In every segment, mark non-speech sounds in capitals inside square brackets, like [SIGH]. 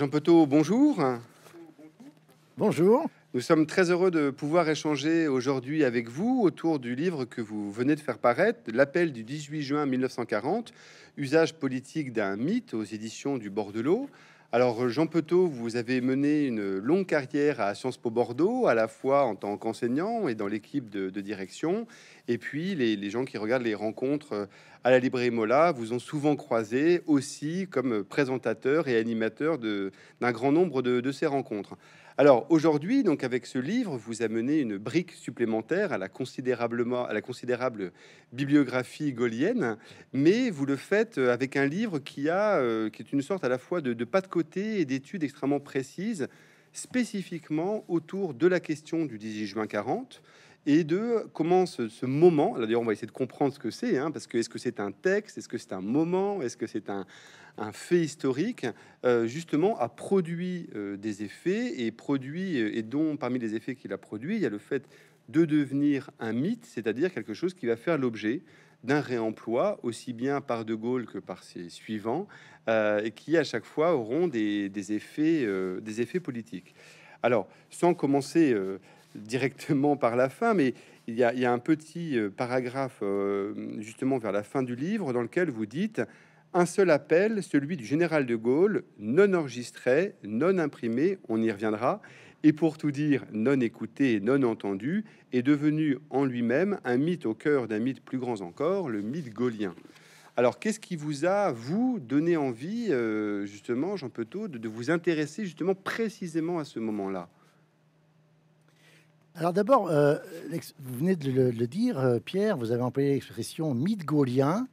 Jean Petot, bonjour. Bonjour. Nous sommes très heureux de pouvoir échanger aujourd'hui avec vous autour du livre que vous venez de faire paraître, L'appel du 18 juin 1940, Usage politique d'un mythe aux éditions du Bordelot. Alors euh, Jean Petot, vous avez mené une longue carrière à Sciences Po Bordeaux, à la fois en tant qu'enseignant et dans l'équipe de, direction. Et puis les, gens qui regardent les rencontres euh, à la librairie Mola vous ont souvent croisé aussi comme présentateur et animateur d'un grand nombre de ces rencontres. Alors aujourd'hui, donc avec ce livre, vous amenez une brique supplémentaire à la, considérablement, à la considérable bibliographie gaulienne, mais vous le faites euh, avec un livre qui, a, euh, qui est une sorte à la fois de, pas de côté et d'études extrêmement précises, spécifiquement autour de la question du 18 juin 40 et de comment ce, ce moment, d'ailleurs on va essayer de comprendre ce que c'est, hein, parce que est-ce que c'est un texte, est-ce que c'est un moment, est-ce que c'est un, un fait historique, euh, justement, a produit euh, des effets et produit, euh, et dont parmi les effets qu'il a produit, il y a le fait de devenir un mythe, c'est-à-dire quelque chose qui va faire l'objet d'un réemploi, aussi bien par De Gaulle que par ses suivants, et qui à chaque fois auront des, effets, des effets politiques. Alors, sans commencer directement par la fin, mais il y a un petit paragraphe justement vers la fin du livre dans lequel vous dites un seul appel, celui du général de Gaulle, non enregistré, non imprimé, on y reviendra, et pour tout dire non écouté non entendu, est devenu en lui-même un mythe au cœur d'un mythe plus grand encore, le mythe gaulien. Alors qu'est-ce qui vous a, vous, donné envie, euh, justement, Jean Petot, de, vous intéresser justement précisément à ce moment-là alors d'abord, euh, vous venez de le, dire, euh, Pierre, vous avez employé l'expression mythe gaulien.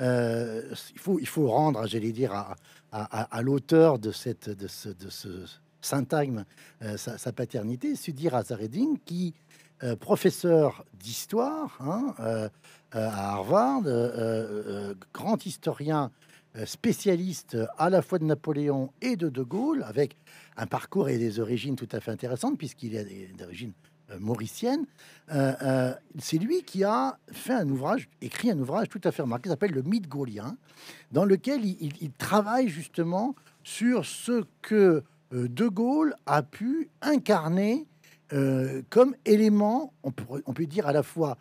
Euh, il, faut, il faut rendre, j'allais dire, à, à, l'auteur de, cette, de ce, de ce syntagme euh, sa, paternité, Sudhir Azareddin, qui, est euh, professeur d'histoire hein, à Harvard, grand historien spécialiste à la fois de Napoléon et de De Gaulle, avec un parcours et des origines tout à fait intéressantes, puisqu'il est d'origine euh, mauricienne, euh, euh, c'est lui qui a fait un ouvrage, écrit un ouvrage tout à fait marqué qui s'appelle Le mythe gaulien, dans lequel il, travaille justement sur ce que De Gaulle a pu incarner comme élément, on peut, dire à la fois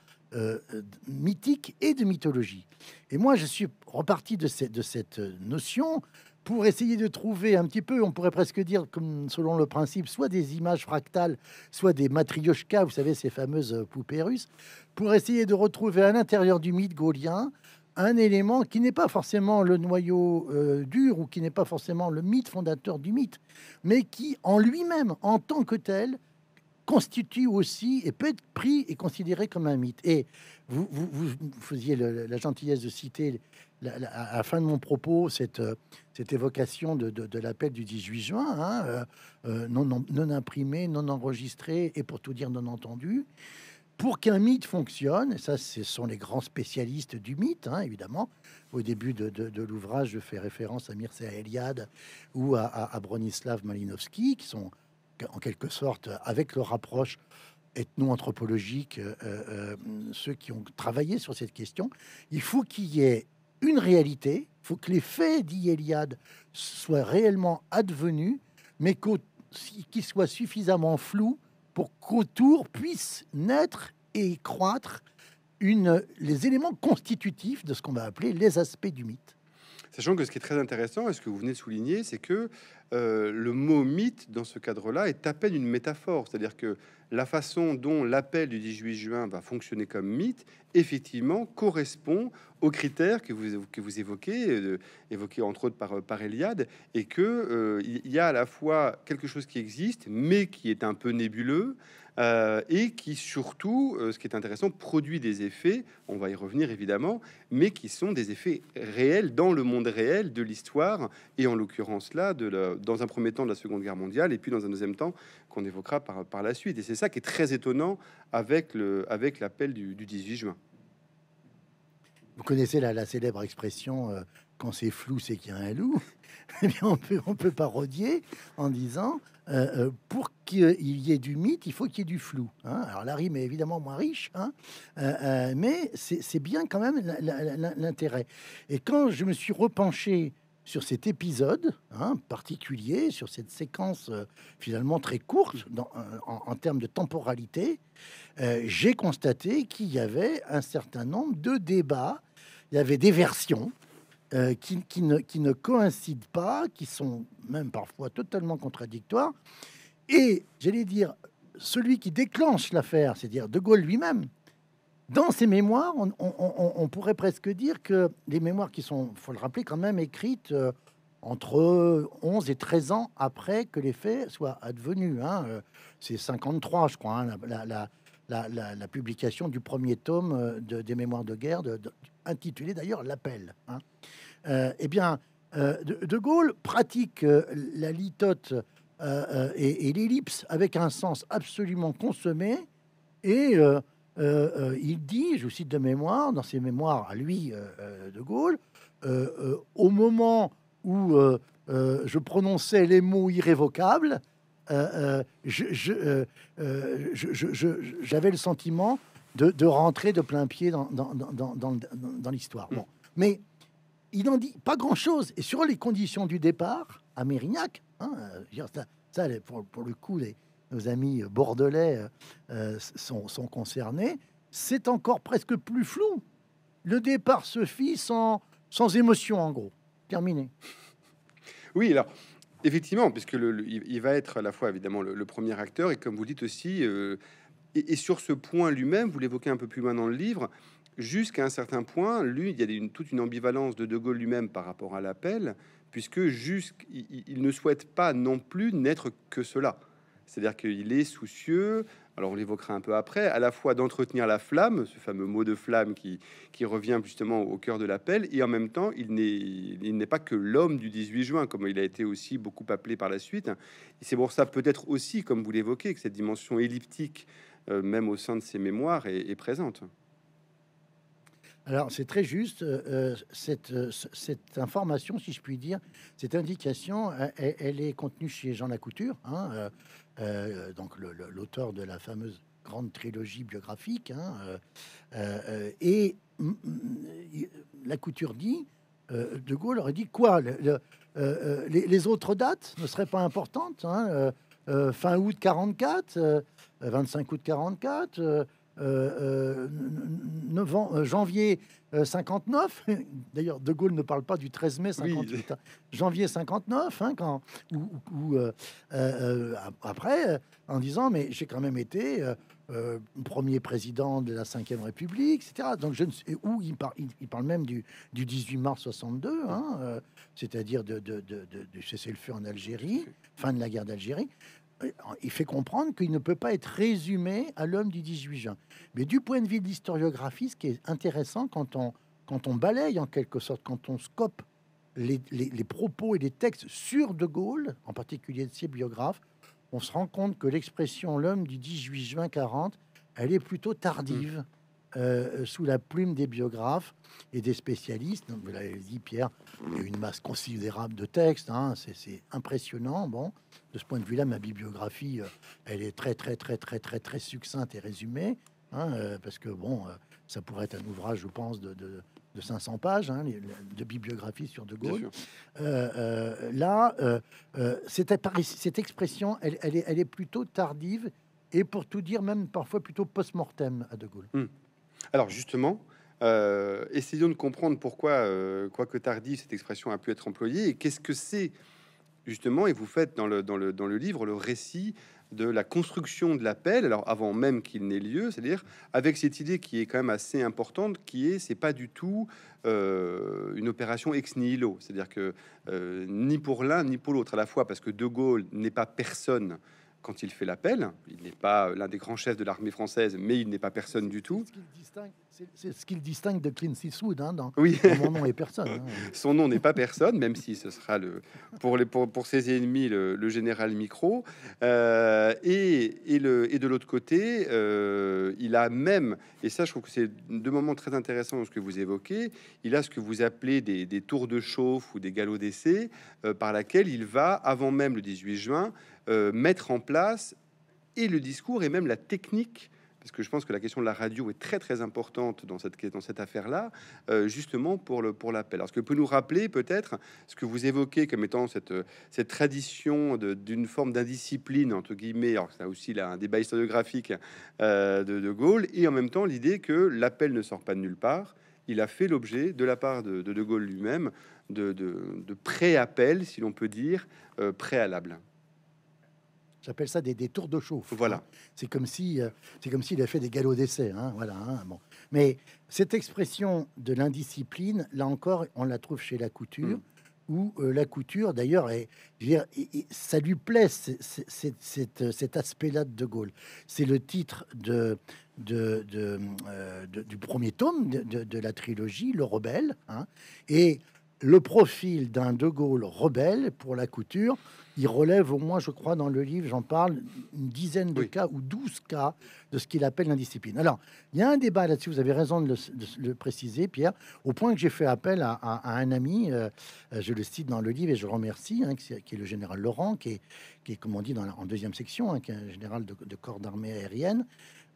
mythique et de mythologie. Et moi, je suis reparti de, cette, de cette notion pour essayer de trouver un petit peu, on pourrait presque dire, comme selon le principe, soit des images fractales, soit des matrioshka, vous savez, ces fameuses euh, poupées russes, pour essayer de retrouver à l'intérieur du mythe gaulien un élément qui n'est pas forcément le noyau euh, dur ou qui n'est pas forcément le mythe fondateur du mythe, mais qui en lui-même, en tant que tel, constitue aussi et peut être pris et considéré comme un mythe. Et vous, faisiez la gentillesse de citer à la fin de mon propos, cette, euh, cette évocation de, l'appel du 18 juin, hein, euh, euh, non, non, imprimé, non enregistré et pour tout dire non entendu, pour qu'un mythe fonctionne, et ça ce sont les grands spécialistes du mythe, hein, évidemment, au début de, l'ouvrage, je fais référence à Mircea Eliade ou à, Bronislav Malinowski, qui sont en quelque sorte, avec leur approche ethno-anthropologique, ceux qui ont travaillé sur cette question, il faut qu'il y ait une réalité, il faut que les faits Eliade, soient réellement advenus, mais qu'ils soient suffisamment flous pour qu'autour puisse naître et croître les éléments constitutifs de ce qu'on va appeler les aspects du mythe. Sachant que ce qui est très intéressant, et ce que vous venez de souligner, c'est que euh, le mot mythe, dans ce cadre-là, est à peine une métaphore. C'est-à-dire que la façon dont l'appel du 18 juin va fonctionner comme mythe, effectivement, correspond aux critères que vous, évoquez, euh, évoqués entre autres par, par Eliade, et qu'il euh, y a à la fois quelque chose qui existe, mais qui est un peu nébuleux, euh, et qui surtout, euh, ce qui est intéressant, produit des effets, on va y revenir évidemment, mais qui sont des effets réels dans le monde réel de l'histoire, et en l'occurrence là, de dans un premier temps de la Seconde Guerre mondiale, et puis dans un deuxième temps qu'on évoquera par, par la suite. Et c'est ça qui est très étonnant avec, le, avec l'appel du, 18 juin. Vous connaissez la, célèbre expression euh, quand c'est flou, c'est qu'il y a un loup, [LAUGHS] eh on, peut, on parodier en disant euh, euh, pour qu'il y ait du mythe, il faut qu'il y ait du flou. Hein. Alors la rime est évidemment moins riche, hein, euh, mais c'est bien quand même l'intérêt. Et quand je me suis repenché sur cet épisode hein, particulier, sur cette séquence finalement très courte en, en, termes de temporalité, j'ai constaté qu'il y avait un certain nombre de débats il y avait des versions euh, qui, qui, ne, coïncident pas, qui sont même parfois totalement contradictoires. Et j'allais dire, celui qui déclenche l'affaire, c'est-à-dire De Gaulle lui-même, dans ses mémoires, on, pourrait presque dire que les mémoires qui sont, faut le rappeler quand même, écrites euh, entre 11 et 13 ans après que les faits soient advenus. Hein, euh, c'est 53, je crois, hein, la, publication du premier tome des mémoires de guerre de, intitulé d'ailleurs L'appel. Hein. Euh, eh bien, euh, de, Gaulle pratique euh, la litote et, l'ellipse avec un sens absolument consommé et il dit, je vous cite de mémoire, dans ses mémoires à lui, de Gaulle, au moment où je prononçais les mots irrévocables, j'avais le sentiment de, rentrer de plein pied dans, dans, l'histoire. Mais il n'en dit pas grand-chose. Et sur les conditions du départ à Mérignac, hein, euh, ça, pour, le coup, les, nos amis bordelais euh, euh, sont, concernés, c'est encore presque plus flou. Le départ se fit sans, sans émotion, en gros. Terminé. Oui, alors, effectivement, puisque le, il va être à la fois, évidemment, le, premier acteur, et comme vous dites aussi... Et, sur ce point lui-même, vous l'évoquez un peu plus loin dans le livre, jusqu'à un certain point, lui, il y a une, toute une ambivalence de De Gaulle lui-même par rapport à l'appel, puisque jusqu'il ne souhaite pas non plus n'être que cela. C'est-à-dire qu'il est soucieux, alors on l'évoquera un peu après, à la fois d'entretenir la flamme, ce fameux mot de flamme qui, qui revient justement au cœur de l'appel, et en même temps, il n'est, pas que l'homme du 18 juin, comme il a été aussi beaucoup appelé par la suite. c'est pour ça peut-être aussi, comme vous l'évoquez, que cette dimension elliptique euh, même au sein de ses mémoires, est, présente. Alors, c'est très juste. Euh, euh, cette, information, si je puis dire, cette indication, elle, est contenue chez Jean Lacouture, hein, donc l'auteur de la fameuse grande trilogie biographique. Hein, et Lacouture dit De Gaulle aurait dit quoi les, autres dates ne seraient pas importantes hein, euh, fin août 44, 25 euh, euh, août 44. janvier 59. [LAUGHS] D'ailleurs, De Gaulle ne parle pas du 13 mai 58. Hein. Janvier 59, hein, quand, ou après, en disant, mais j'ai quand même été euh, premier président de la Ve République, etc. Donc je ne sais où il, parle il, parle même du, 18 mars 62, hein, euh, c'est-à-dire de, de, cessez-le-feu en Algérie, fin de la guerre d'Algérie. Euh, il fait comprendre qu'il ne peut pas être résumé à l'homme du 18 juin. Mais du point de vue de l'historiographie, ce qui est intéressant quand on, balaye en quelque sorte, quand on scope les, les propos et les textes sur De Gaulle, en particulier de ses biographes, on se rend compte que l'expression l'homme du 18 juin 40, elle est plutôt tardive. Mm. Euh, sous la plume des biographes et des spécialistes. Donc, vous l'avez dit, Pierre, il y a une masse considérable de textes. Hein, c'est impressionnant. Bon, de ce point de vue-là, ma bibliographie, euh, elle est très, très, très, très, très, très succincte et résumée. Hein, euh, parce que, bon, ça pourrait être un ouvrage, je pense, de, de 500 pages de hein, bibliographie sur De Gaulle. Euh, euh, là, euh, euh, cette, cette, expression, elle, est, plutôt tardive et pour tout dire, même parfois plutôt post-mortem à De Gaulle. Hmm. Alors justement, essayons de comprendre pourquoi, quoique tardive, cette expression a pu être employée et qu'est-ce que c'est justement. Et vous faites dans le, dans le, dans le livre le récit de la construction de l'appel, alors avant même qu'il n'ait lieu, c'est-à-dire avec cette idée qui est quand même assez importante, qui est c'est pas du tout euh, une opération ex nihilo, c'est-à-dire que euh, ni pour l'un ni pour l'autre à la fois, parce que De Gaulle n'est pas personne quand il fait l'appel, il n'est pas l'un des grands chefs de l'armée française, mais il n'est pas personne du tout. C'est ce qu'il distingue de Clint Eastwood. Son hein, oui. nom est personne. Hein. [LAUGHS] Son nom n'est pas personne, même si ce sera le pour les pour, ses ennemis le, général Micro. Euh, et, et, le et de l'autre côté, euh, il a même et ça, je trouve que c'est deux moments très intéressants dans ce que vous évoquez. Il a ce que vous appelez des, des tours de chauffe ou des galops d'essai, euh, par laquelle il va avant même le 18 juin mettre en place et le discours et même la technique parce que je pense que la question de la radio est très très importante dans cette, dans cette affaire-là, euh, justement pour le pour l'appel. Alors, ce que peut nous rappeler peut-être ce que vous évoquez comme étant cette, euh, cette tradition d'une forme d'indiscipline, entre guillemets, alors ça aussi là, un débat historiographique euh, de, de Gaulle, et en même temps l'idée que l'appel ne sort pas de nulle part, il a fait l'objet de la part de De, Gaulle lui-même de, de, pré-appel, si l'on peut dire, préalable. J'appelle ça des, des, tours de chauffe. Hein. Voilà. C'est comme si euh, c'est comme s'il a fait des galops d'essai. Hein, voilà. Hein, bon. Mais cette expression de l'indiscipline, là encore, on la trouve chez la couture. Mm. Où euh, la couture, d'ailleurs, est, ça lui plaît euh, cet aspect-là de De Gaulle. C'est le titre de, de, du premier tome de, la trilogie, Le Rebelle. Et le profil d'un De Gaulle rebelle pour la couture, il relève au moins, je crois, dans le livre, j'en parle, une dizaine de cas ou douze cas de ce qu'il appelle l'indiscipline. Alors, il y a un débat là-dessus, vous avez raison de le, préciser, Pierre, au point que j'ai fait appel à, un ami, euh, je le cite dans le livre et je le remercie, hein, qui, est, le général Laurent, qui est, qui est comme on dit, dans en deuxième section, hein, qui est un général de, de corps d'armée aérienne,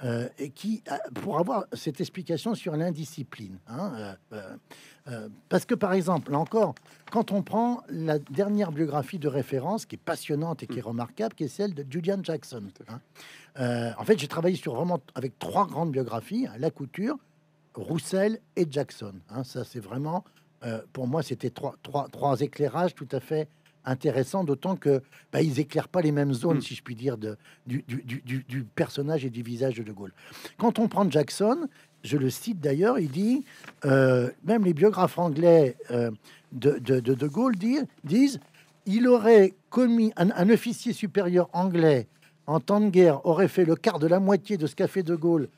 euh, et qui, euh, pour avoir cette explication sur l'indiscipline. Hein, euh, parce que, par exemple, là encore, quand on prend la dernière biographie de référence, qui est passionnante et qui est mm. remarquable, qui est celle de Julian Jackson. Hein. en fait, j'ai travaillé sur vraiment avec trois grandes biographies, hein, La Couture, Roussel et Jackson. ça, c'est vraiment, pour moi, c'était trois, trois, trois éclairages tout à fait intéressant, d'autant que bah, ils éclairent pas les mêmes zones, mm. si je puis dire, de, du, personnage et du visage de De Gaulle. Quand on prend Jackson, je le cite d'ailleurs, il dit, euh, même les biographes anglais euh, de, de, Gaulle disent, il aurait commis, un, officier supérieur anglais en temps de guerre aurait fait le quart de la moitié de ce qu'a fait De Gaulle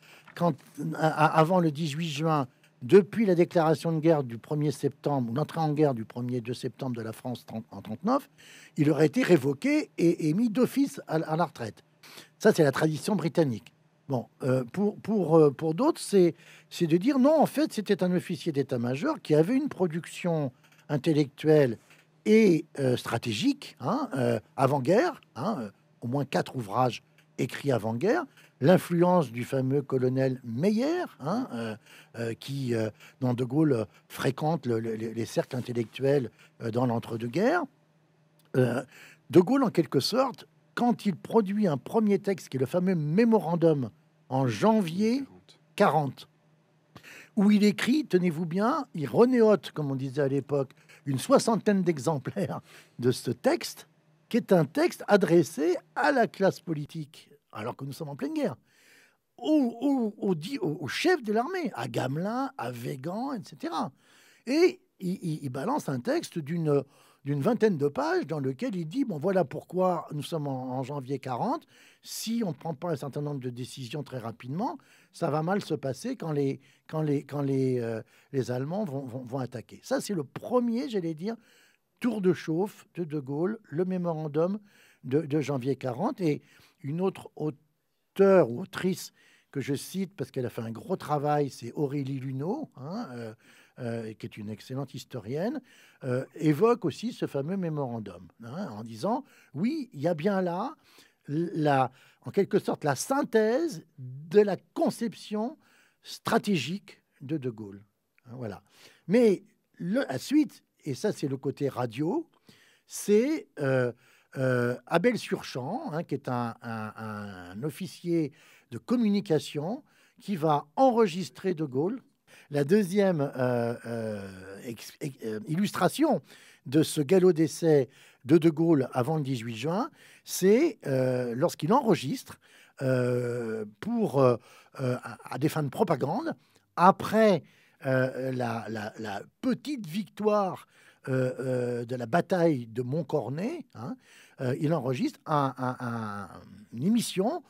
avant le 18 juin depuis la déclaration de guerre du 1er septembre, l'entrée en guerre du 1er 2 septembre de la France en 39, il aurait été révoqué et, émis d'office à, la retraite. Ça, c'est la tradition britannique. Bon, euh, pour, pour, euh, pour d'autres, c'est de dire non, en fait, c'était un officier d'état-major qui avait une production intellectuelle et euh, stratégique hein, avant-guerre, hein, au moins quatre ouvrages écrit avant-guerre, l'influence du fameux colonel Meyer, hein, euh, euh, qui, euh, dans De Gaulle fréquente les cercles intellectuels dans l'entre-deux-guerres. de Gaulle, en quelque sorte, quand il produit un premier texte, qui est le fameux mémorandum, en janvier 40, où il écrit, tenez-vous bien, il renéote, comme on disait à l'époque, une soixantaine d'exemplaires de ce texte, qui est un texte adressé à la classe politique alors que nous sommes en pleine guerre, au, chef de l'armée, à Gamelin, à Végan, etc. Et il, balance un texte d'une vingtaine de pages dans lequel il dit, bon voilà pourquoi nous sommes en, janvier 40, si on ne prend pas un certain nombre de décisions très rapidement, ça va mal se passer quand les, euh, Allemands vont, attaquer. Ça, c'est le premier, j'allais dire, tour de chauffe de De Gaulle, le mémorandum de, janvier 40. Et une autre auteure ou autrice que je cite parce qu'elle a fait un gros travail, c'est Aurélie Luneau, hein, euh, euh, qui est une excellente historienne, euh, évoque aussi ce fameux mémorandum hein, en disant oui, il y a bien là, la, en quelque sorte, la synthèse de la conception stratégique de De Gaulle. Hein, voilà. Mais la suite, et ça c'est le côté radio, c'est euh, Abel Surchamp, hein, qui est un, officier de communication qui va enregistrer De Gaulle. La deuxième euh, euh, illustration de ce galop d'essai de De Gaulle avant le 18 juin, c'est lorsqu'il enregistre pour, à des fins de propagande, après la, petite victoire euh, euh, de la bataille de Montcornet, hein, euh, il enregistre une émission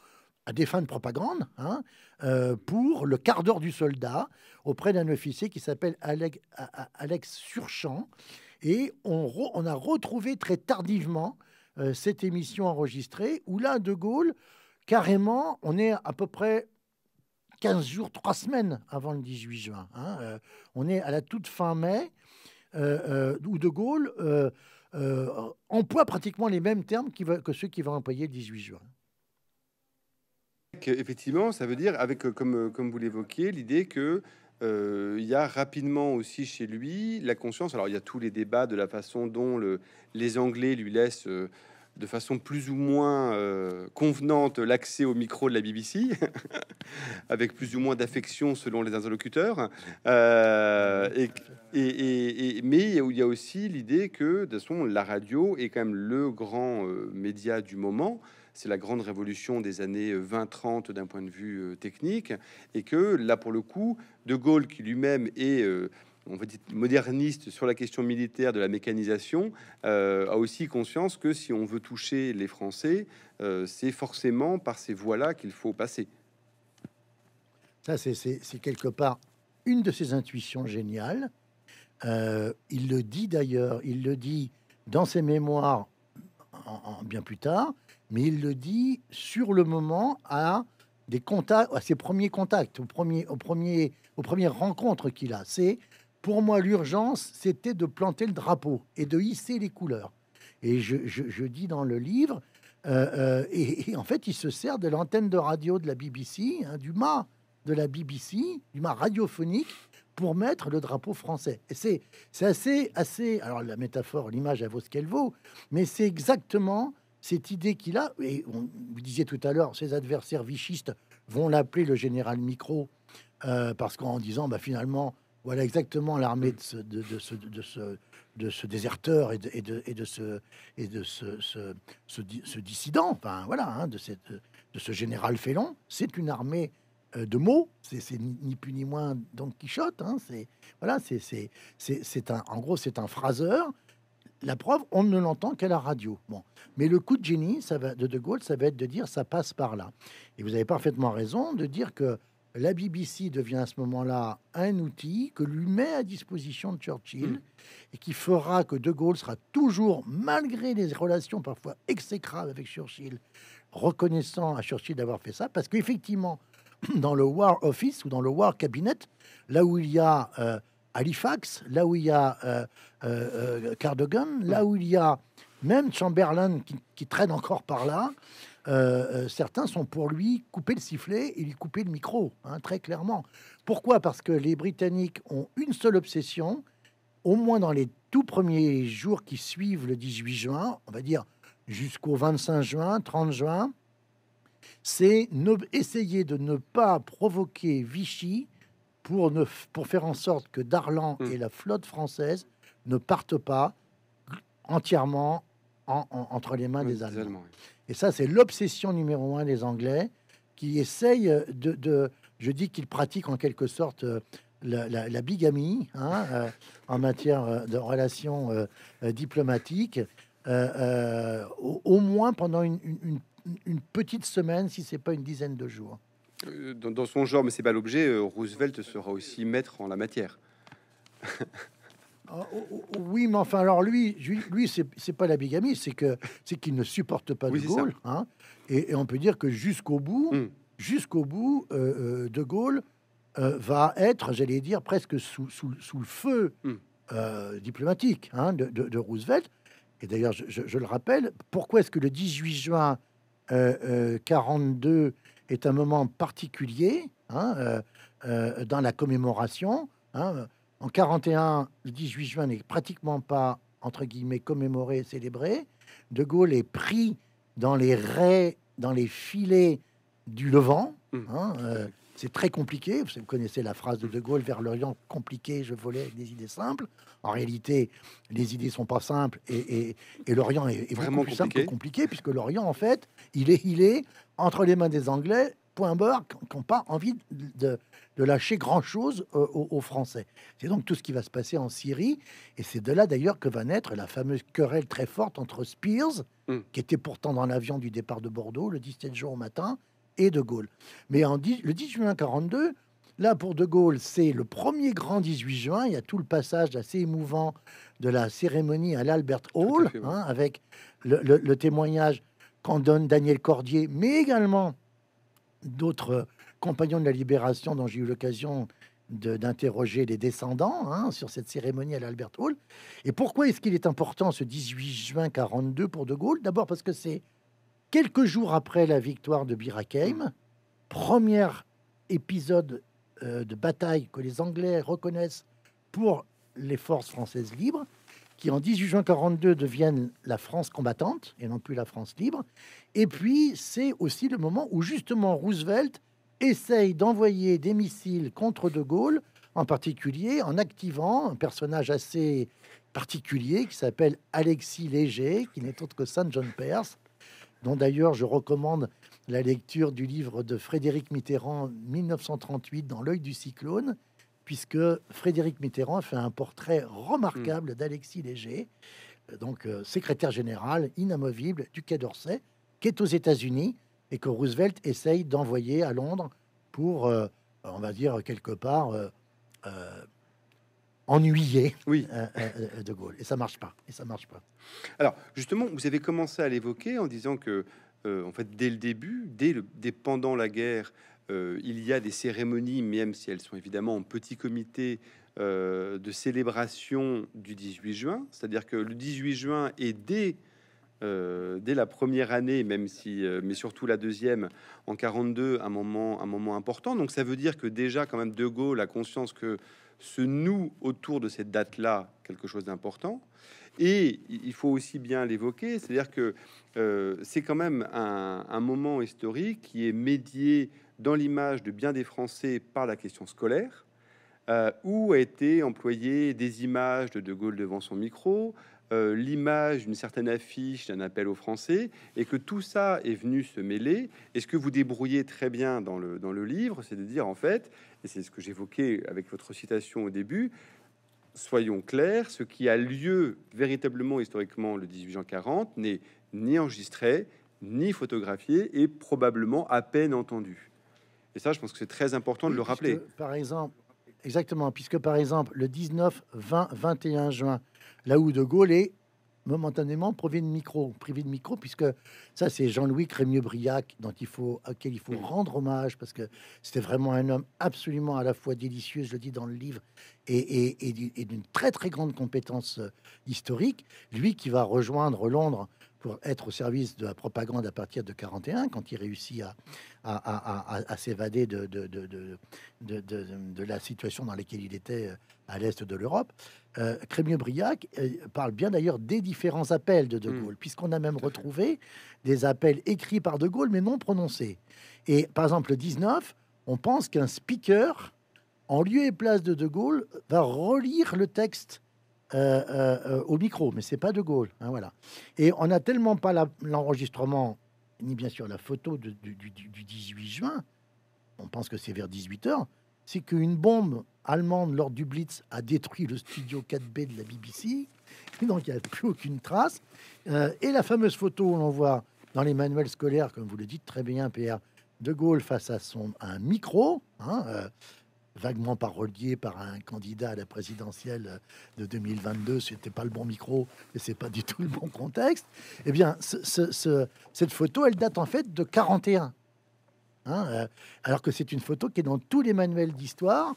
à des fins de propagande hein, pour le quart d'heure du soldat auprès d'un officier qui s'appelle Alex, Surchamp. Et on, a retrouvé très tardivement cette émission enregistrée où là, De Gaulle, carrément, on est à peu près 15 jours, 3 semaines avant le 18 juin. Hein, on est à la toute fin mai. Euh, euh, ou De Gaulle euh, emploie pratiquement les mêmes termes qui va, que ceux qui vont employer le 18 juin. Effectivement, ça veut dire, avec, comme, comme vous l'évoquiez, l'idée que il y a rapidement aussi chez lui la conscience. Alors, il y a tous les débats de la façon dont le, les Anglais lui laissent de façon plus ou moins convenante l'accès au micro de la BBC, [LAUGHS] avec plus ou moins d'affection selon les interlocuteurs. et mais il y a aussi l'idée que, de façon, la radio est quand même le grand euh, média du moment. C'est la grande révolution des années 20-30 euh, d'un point de vue euh, technique. Et que, là, pour le coup, De Gaulle, qui lui-même est... on va dire moderniste sur la question militaire de la mécanisation a aussi conscience que si on veut toucher les Français, c'est forcément par ces voies-là qu'il faut passer. Ça, c'est quelque part une de ses intuitions géniales euh, il le dit d'ailleurs, il le dit dans ses mémoires bien plus tard, mais il le dit sur le moment à des contacts, à ses premiers contacts, aux, premier, aux, aux premières rencontres qu'il a. C'est pour moi l'urgence, c'était de planter le drapeau et de hisser les couleurs. Et je, dis dans le livre, euh, euh, et, en fait, il se sert de l'antenne de radio de la BBC, hein, du mât de la BBC, du mât radiophonique, pour mettre le drapeau français. Et c'est, assez, assez. Alors la métaphore, l'image, elle vaut ce qu'elle vaut, mais c'est exactement cette idée qu'il a. Et on, vous disiez tout à l'heure, ses adversaires vichistes vont l'appeler le général Micro, euh, parce qu'en disant, bah, finalement, voilà exactement l'armée de ce, de, de, ce, déserteur et de, ce et de ce, ce, dissident, enfin voilà, hein, de, cette, de ce général Félon. C'est une armée euh, de mots. C'est ni, plus ni moins Don Quichotte. Hein, c'est voilà, c'est c'est un, en gros, c'est un phraseur. La preuve, on ne l'entend qu'à la radio. Bon, mais le coup de génie, ça va, de De Gaulle, ça va être de dire ça passe par là. Et vous avez parfaitement raison de dire que la BBC devient à ce moment-là un outil que lui met à disposition de Churchill mm. et qui fera que De Gaulle sera toujours, malgré les relations parfois exécrables avec Churchill, reconnaissant à Churchill d'avoir fait ça, parce qu'effectivement, [CLEARS THROAT] dans le War Office ou dans le War Cabinet, là où il y a euh, Halifax, là où il y a euh, euh, Cardogan, hmm. là où il y a même Chamberlain qui, traîne encore par là. certains sont pour lui couper le sifflet et lui couper le micro, hein, très clairement. Pourquoi Parce que les Britanniques ont une seule obsession, au moins dans les tout premiers jours qui suivent le 18 juin, on va dire jusqu'au 25 juin, 30 juin, c'est essayer de ne pas provoquer Vichy pour, ne, pour faire en sorte que Darlan hmm. et la flotte française ne partent pas entièrement entre les mains des Allemands. Et ça, c'est l'obsession numéro un des Anglais qui essayent de, je dis qu'ils pratiquent en quelque sorte euh, la, bigamie hein, euh, en matière euh, de relations diplomatiques, au, moins pendant une, une, une une petite semaine, si c'est pas une dizaine de jours. Euh, dans, son genre, mais c'est pas l'objet, euh, Roosevelt sera aussi maître en la matière. Ah, oh, oh, oh, oui, mais enfin, alors lui, lui, c'est pas la bigamie, c'est que c'est qu'il ne supporte pas De Gaulle, hein. et, on peut dire que jusqu'au bout, hmm. jusqu'au bout, euh, De Gaulle va être, j'allais dire, presque sous, le feu hmm. diplomatique hein, de, Roosevelt. Et d'ailleurs, je, le rappelle, pourquoi est-ce que le 18 juin 42 euh, euh, est un moment particulier hein, euh, dans la commémoration. Hein. En 41, le 18 juin n'est pratiquement pas, entre guillemets, commémoré célébré. De Gaulle est pris dans les raies, dans les filets du Levant. Hum. Hein, c'est très compliqué. Vous connaissez la phrase de De Gaulle vers l'Orient compliqué, je volais avec des idées simples. En réalité, les idées sont pas simples et, l'Orient est, est vraiment plus compliqué. simple compliqué, puisque l'Orient, en fait, il est, il est entre les mains des Anglais, point barre, qui n'ont pas envie de, lâcher grand-chose euh, aux, Français. C'est donc tout ce qui va se passer en Syrie, et c'est de là d'ailleurs que va naître la fameuse querelle très forte entre Spears, hmm. qui était pourtant dans l'avion du départ de Bordeaux le 17 juin au matin, et De Gaulle. Mais en le 18 juin 1942, Là, pour De Gaulle, c'est le premier grand 18 juin. Il y a tout le passage assez émouvant de la cérémonie à l'Albert Hall, hein, avec le, témoignage qu'en donne Daniel Cordier, mais également d'autres compagnons de la Libération dont j'ai eu l'occasion d'interroger les descendants hein, sur cette cérémonie à l'Albert Hall. Et pourquoi est-ce qu'il est important ce 18 juin 42 pour De Gaulle D'abord parce que c'est quelques jours après la victoire de Bir Hakeim, mm. premier épisode euh, de bataille que les Anglais reconnaissent pour les forces françaises libres, qui en 18 juin 42 deviennent la France combattante et non plus la France libre. Et puis c'est aussi le moment où justement Roosevelt essaye d'envoyer des missiles contre De Gaulle, en particulier en activant un personnage assez particulier qui s'appelle Alexis Léger, qui n'est autre que Saint John Perse, dont d'ailleurs je recommande la lecture du livre de Frédéric Mitterrand 1938 dans l'œil du cyclone, puisque Frédéric Mitterrand fait un portrait remarquable hmm. d'Alexis Léger, euh, donc euh, secrétaire général inamovible du Quai d'Orsay, qui est aux États-Unis et que Roosevelt essaye d'envoyer à Londres pour, euh, on va dire, quelque part, ennuyer oui. De Gaulle. Et ça marche pas. Et ça marche pas. Alors, justement, vous avez commencé à l'évoquer en disant que euh, en fait, dès le début, dès, pendant la guerre, euh, il y a des cérémonies, même si elles sont évidemment en petit comité, euh, de célébration du 18 juin, c'est-à-dire que le 18 juin est dès, la première année, même si, mais surtout la deuxième en 42, un moment, un moment important. Donc ça veut dire que déjà, quand même, De Gaulle a conscience que se noue autour de cette date-là quelque chose d'important. Et il faut aussi bien l'évoquer, c'est-à-dire que euh, c'est quand même un, moment historique qui est médié dans l'image de bien des Français par la question scolaire, euh, où a été employé des images de De Gaulle devant son micro, euh, l'image d'une certaine affiche d'un appel aux Français, et que tout ça est venu se mêler. Et ce que vous débrouillez très bien dans le, dans le livre, c'est de dire en fait, et c'est ce que j'évoquais avec votre citation au début, soyons clairs, ce qui a lieu véritablement historiquement le 18 juin 40 n'est ni enregistré, ni photographié et probablement à peine entendu. Et ça, je pense que c'est très important de le rappeler. Par exemple, exactement, puisque par exemple, le 19, 20, 21 juin, là où De Gaulle est momentanément privé de micro, privé de micro, puisque ça c'est Jean-Louis Crémieux-Briac, dont il faut, à il faut rendre hommage, parce que c'était vraiment un homme absolument à la fois délicieux, je le dis dans le livre, et, d'une très très grande compétence euh, historique. Lui qui va rejoindre Londres pour être au service de la propagande à partir de 41, quand il réussit à, s'évader de, la situation dans laquelle il était euh, à l'est de l'Europe. Euh, Crémieux-Briac euh, parle bien d'ailleurs des différents appels de De hmm. Gaulle, puisqu'on a même retrouvé des appels écrits par De Gaulle, mais non prononcés. Et par exemple, le 19, on pense qu'un speaker, en lieu et place de De Gaulle, va relire le texte euh, euh, au micro, mais c'est pas De Gaulle. Hein, voilà. Et on n'a tellement pas l'enregistrement, ni bien sûr la photo du, du, 18 juin, on pense que c'est vers 18h, c'est qu'une bombe allemande lors du Blitz a détruit le studio 4B de la BBC. Donc il n'y a plus aucune trace. Euh, et la fameuse photo, on l'on voit dans les manuels scolaires, comme vous le dites très bien, Pierre, de Gaulle face à, son, un micro, hein, euh, vaguement parolier par un candidat à la présidentielle euh, de 2022. C'était pas le bon micro et c'est pas du tout le bon contexte. Eh bien, ce, cette photo, elle date en fait de 41. Hein, alors que c'est une photo qui est dans tous les manuels d'histoire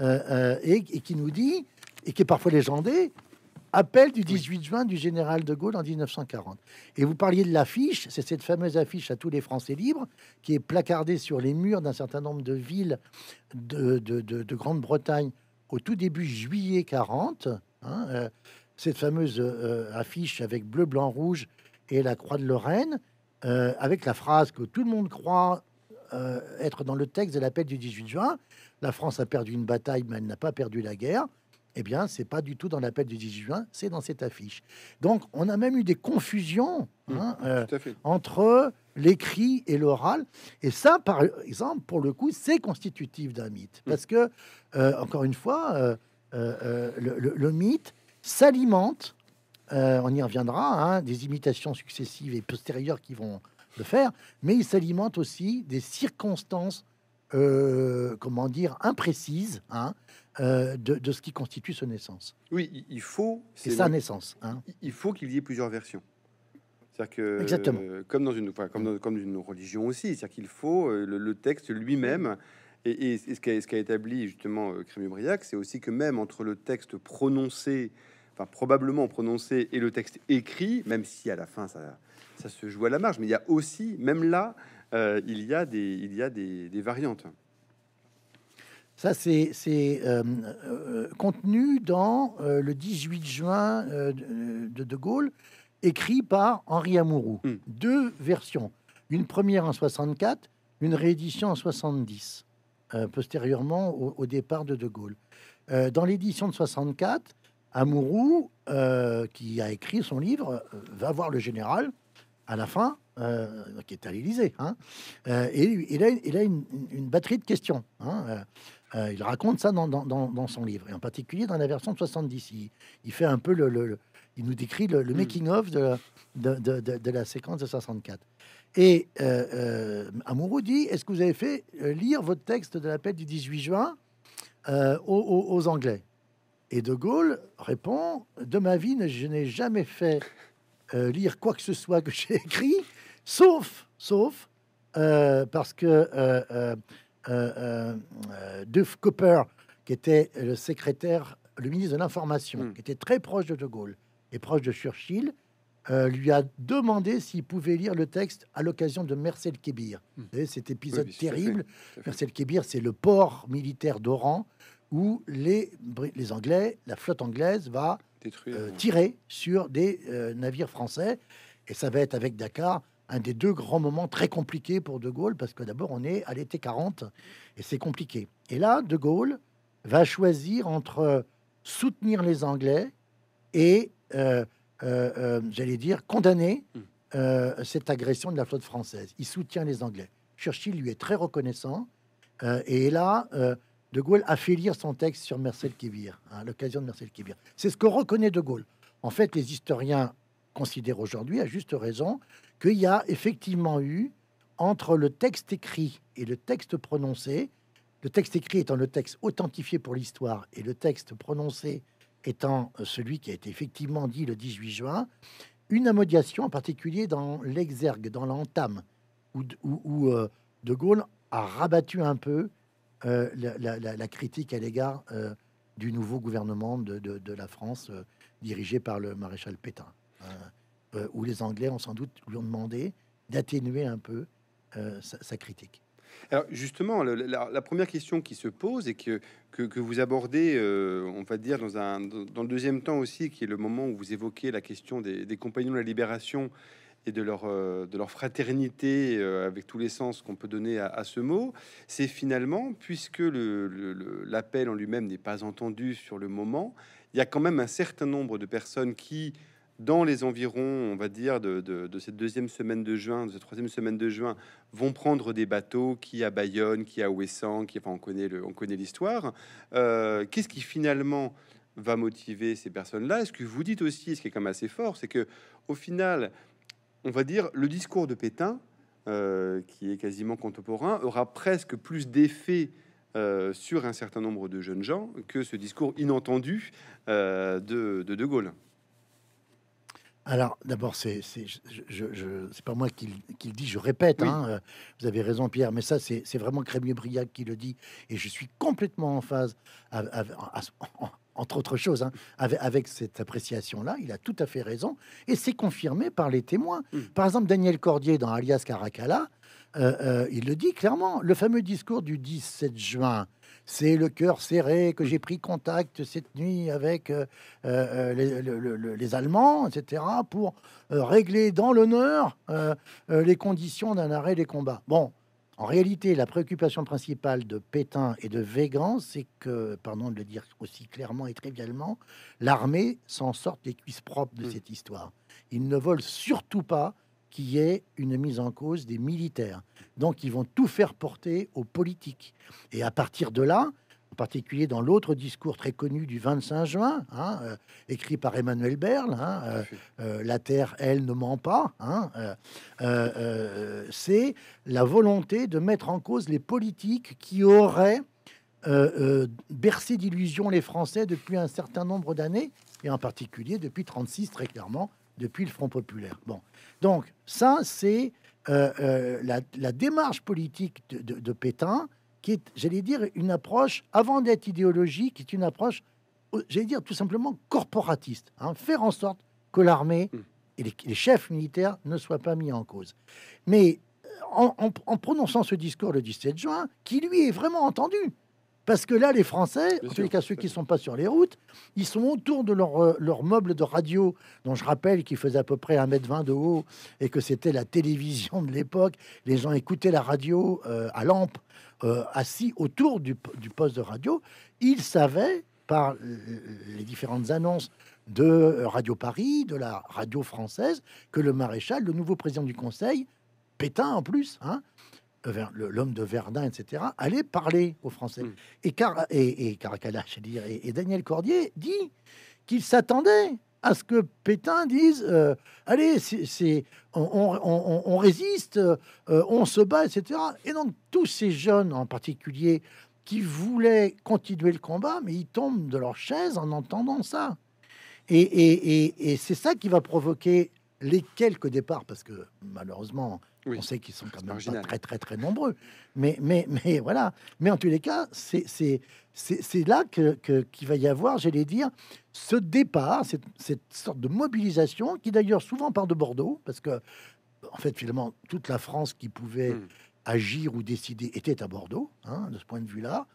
euh, euh, et, qui nous dit, et qui est parfois légendé, appel du 18 juin du général de Gaulle en 1940. Et vous parliez de l'affiche, c'est cette fameuse affiche à tous les Français libres qui est placardée sur les murs d'un certain nombre de villes de, Grande-Bretagne au tout début juillet 40. Hein, euh, cette fameuse affiche avec bleu, blanc, rouge et la croix de Lorraine, avec la phrase que tout le monde croit être dans le texte de l'appel du 18 juin, la France a perdu une bataille, mais elle n'a pas perdu la guerre. Eh bien, c'est pas du tout dans l'appel du 18 juin, c'est dans cette affiche. Donc, on a même eu des confusions mmh, hein, euh, entre l'écrit et l'oral. Et ça, par exemple, pour le coup, c'est constitutif d'un mythe. Mmh. Parce que, euh, encore une fois, euh, le, mythe s'alimente, on y reviendra, hein, des imitations successives et postérieures qui vont le faire, mais il s'alimente aussi des circonstances euh, comment dire, imprécise hein, euh, de, ce qui constitue ce naissance. Oui, il faut. C'est sa naissance. Hein. Il faut qu'il y ait plusieurs versions. C'est-à-dire que, Exactement. comme dans une, comme, dans, une religion aussi, c'est-à-dire qu'il faut euh, le, texte lui-même. Et, ce qu'a établi justement Crémieux-Briac, c'est aussi que même entre le texte prononcé, enfin probablement prononcé, et le texte écrit, même si à la fin ça, ça se joue à la marge, mais il y a aussi, même là, euh, il y a des, il y a des, variantes. Ça, c'est euh, euh, contenu dans le 18 juin de De Gaulle, écrit par Henri Amouroux. Hmm. Deux versions. Une première en 64, une réédition en 70, postérieurement au, départ de De Gaulle. dans l'édition de 64, Amouroux, qui a écrit son livre, va voir le général à la fin, euh, qui est à l'Élysée. Hein, euh, et il a, il a une, batterie de questions. Hein, euh, il raconte ça dans, son livre, et en particulier dans la version de 70. Il, fait un peu le, Il nous décrit le, hmm. making-of de de, la séquence de 64. Et Amourou dit Est-ce que vous avez fait lire votre texte de l'appel du 18 juin aux Anglais Et De Gaulle répond De ma vie, je n'ai jamais fait euh, lire quoi que ce soit que [LAUGHS] j'ai écrit, sauf, sauf euh, parce que euh, Duff Cooper, qui était le secrétaire, le ministre de l'Information, hmm. qui était très proche de De Gaulle et proche de Churchill, lui a demandé s'il pouvait lire le texte à l'occasion de Mercel Kébir. Hmm. cet épisode terrible. Mercel Kébir, c'est le port militaire d'Oran où les, les Anglais, la flotte anglaise va tiré euh, tirer sur des euh, navires français. Et ça va être avec Dakar un des deux grands moments très compliqués pour De Gaulle, parce que d'abord on est à l'été 40 et c'est compliqué. Et là, De Gaulle va choisir entre euh, soutenir les Anglais et, j'allais dire, condamner hmm. cette agression de la flotte française. Il soutient les Anglais. Churchill lui est très reconnaissant. et là, de Gaulle a fait lire son texte sur Marcel Kivir, à hein, l'occasion de Marcel Kivir. C'est ce que reconnaît De Gaulle. En fait, les historiens considèrent aujourd'hui, à juste raison, qu'il y a effectivement eu, entre le texte écrit et le texte prononcé, le texte écrit étant le texte authentifié pour l'histoire et le texte prononcé étant celui qui a été effectivement dit le 18 juin, une amodiation, en particulier dans l'exergue, dans l'entame, où, euh, De Gaulle a rabattu un peu euh, la, critique à l'égard euh, du nouveau gouvernement de, la France euh, dirigé par le maréchal Pétain, où les Anglais ont sans doute lui ont demandé d'atténuer un peu sa, critique. Alors justement, la, première question qui se pose et que, que, vous abordez, on va dire, dans, un, dans le deuxième temps aussi, qui est le moment où vous évoquez la question des, des compagnons de la libération et de leur, euh, de leur fraternité euh, avec tous les sens qu'on peut donner à, ce mot, c'est finalement, puisque l'appel en lui-même n'est pas entendu sur le moment, il y a quand même un certain nombre de personnes qui, dans les environs, on va dire, de, de, cette deuxième semaine de juin, de cette troisième semaine de juin, vont prendre des bateaux qui à Bayonne, qui à Ouessant, qui enfin, on connaît on connaît l'histoire. Euh, qu'est-ce qui finalement va motiver ces personnes-là Est-ce que vous dites aussi, ce qui est quand même assez fort, c'est que au final, on va dire, le discours de Pétain, euh, qui est quasiment contemporain, aura presque plus d'effet euh, sur un certain nombre de jeunes gens que ce discours inentendu euh, de, de, Gaulle. Alors, d'abord, c'est je, je, pas moi qui, le dis, je répète. Hein, vous avez raison, Pierre, mais ça, c'est vraiment Crémieux-Briac qui le dit, et je suis complètement en phase à, entre autres choses, hein, avec, cette appréciation-là, il a tout à fait raison, et c'est confirmé par les témoins. Hmm. Par exemple, Daniel Cordier dans Alias Caracalla, euh, euh, il le dit clairement, le fameux discours du 17 juin, c'est le cœur serré que j'ai pris contact cette nuit avec euh, les, les, Allemands, etc., pour régler dans l'honneur les conditions d'un arrêt des combats. Bon, en réalité, la préoccupation principale de Pétain et de Végan, c'est que, pardon de le dire aussi clairement et trivialement, l'armée s'en sorte des cuisses propres de hmm. cette histoire. Ils ne veulent surtout pas qu'il y ait une mise en cause des militaires. Donc, ils vont tout faire porter aux politiques. Et à partir de là, en particulier dans l'autre discours très connu du 25 juin, hein, euh, écrit par Emmanuel Berle, hein, euh, euh, La Terre, elle, ne ment pas, hein, c'est la volonté de mettre en cause les politiques qui auraient bercé d'illusions les Français depuis un certain nombre d'années, et en particulier depuis 36 très clairement, depuis le Front populaire. Bon, donc ça, c'est la, démarche politique de, de Pétain qui est, j'allais dire, une approche, avant d'être idéologique, qui est une approche, euh, j'allais dire, tout simplement corporatiste. Hein, faire en sorte que l'armée hmm. et les, chefs militaires ne soient pas mis en cause. Mais euh, en, prononçant ce discours le 17 juin, qui lui est vraiment entendu, parce que là, les Français, en tous ceux qui ne sont pas sur les routes, ils sont autour de leur, euh, meuble de radio, dont je rappelle qu'il faisait à peu près 1m20 de haut et que c'était la télévision de l'époque. Les gens écoutaient la radio euh, à lampe, euh, assis autour du, poste de radio. Ils savaient, par les différentes annonces de Radio Paris, de la radio française, que le maréchal, le nouveau président du Conseil, Pétain en plus, hein, l'homme de Verdun, etc., allait parler aux Français. Hmm. Et, Car et, et Caracalla, je veux dire, et, Daniel Cordier dit qu'il s'attendait à ce que Pétain dise euh, Allez, c'est, on, résiste, euh, on se bat, etc. Et donc, tous ces jeunes en particulier qui voulaient continuer le combat, mais ils tombent de leur chaise en entendant ça. et c'est ça qui va provoquer les quelques départs, parce que malheureusement, on sait qu'ils sont quand même pas très très très nombreux, mais mais mais voilà. Mais en tous les cas, c'est c'est là que qu'il va y avoir, j'allais dire, ce départ, cette, cette sorte de mobilisation qui d'ailleurs souvent part de Bordeaux, parce que en fait finalement toute la France qui pouvait hmm. agir ou décider était à Bordeaux, hein, de ce point de vue-là.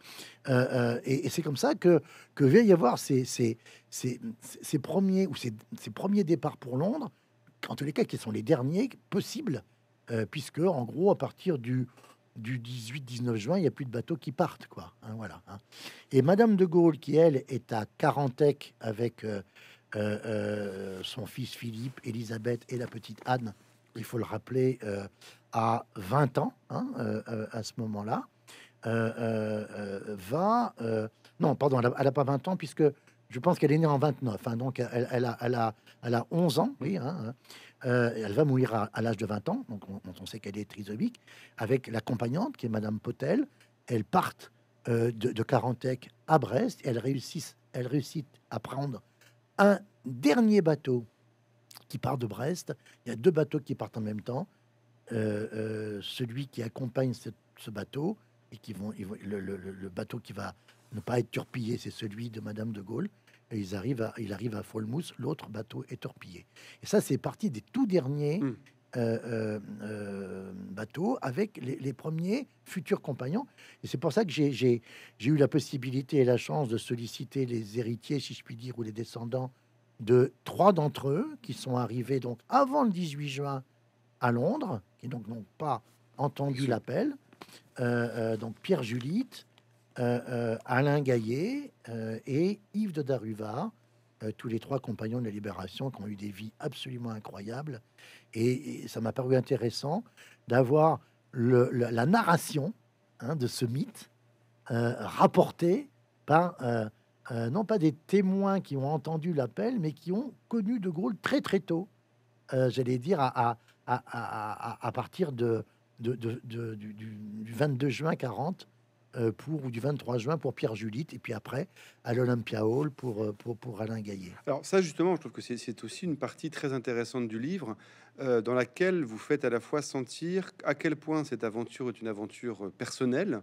Euh, euh, et, c'est comme ça que, que y avoir ces, ces premiers ou ces, premiers départs pour Londres, en tous les cas qui sont les derniers possibles, euh, puisque en gros, à partir du, du 18-19 juin, il n'y a plus de bateaux qui partent, quoi. Hein, voilà. Hein. Et Madame de Gaulle, qui elle est à Carantec avec euh, euh, son fils Philippe, Elisabeth et la petite Anne, il faut le rappeler, à 20 ans hein, à ce moment-là, va. non, pardon, elle n'a pas 20 ans, puisque je pense qu'elle est née en 29, hein, donc elle, a, elle, a, elle, a, 11 ans, oui, hein, hein. Euh, elle va mourir à, l'âge de 20 ans, donc on, sait qu'elle est trisomique, avec l'accompagnante qui est Madame Potel. Elles partent euh, de, de Carantec à Brest, elles réussissent, elles réussissent à prendre un dernier bateau qui part de Brest. Il y a deux bateaux qui partent en même temps. Euh, celui qui accompagne ce, bateau et qui vont, le, le, bateau qui va ne pas être torpillé, c'est celui de Madame de Gaulle. Et ils arrivent à, il arrive à Folmouth, l'autre bateau est torpillé. Et ça, c'est parti des tout derniers hmm. euh, euh, euh, bateaux avec les, premiers futurs compagnons. Et c'est pour ça que j'ai eu la possibilité et la chance de solliciter les héritiers, si je puis dire, ou les descendants de trois d'entre eux qui sont arrivés donc avant le 18 juin à Londres, qui donc n'ont pas entendu l'appel. donc Pierre juliette euh, euh, Alain Gaillet euh, et Yves de Daruva, tous les trois compagnons de la Libération qui ont eu des vies absolument incroyables. Et, ça m'a paru intéressant d'avoir la, narration hein, de ce mythe rapportée par, non pas des témoins qui ont entendu l'appel, mais qui ont connu De Gaulle très très tôt, j'allais dire, à, partir du, du, 22 juin 40, euh, pour ou du 23 juin pour Pierre juliette et puis après à l'Olympia Hall euh, pour, pour, Alain Gaillet. Alors ça justement, je trouve que c'est aussi une partie très intéressante du livre euh, dans laquelle vous faites à la fois sentir à quel point cette aventure est une aventure personnelle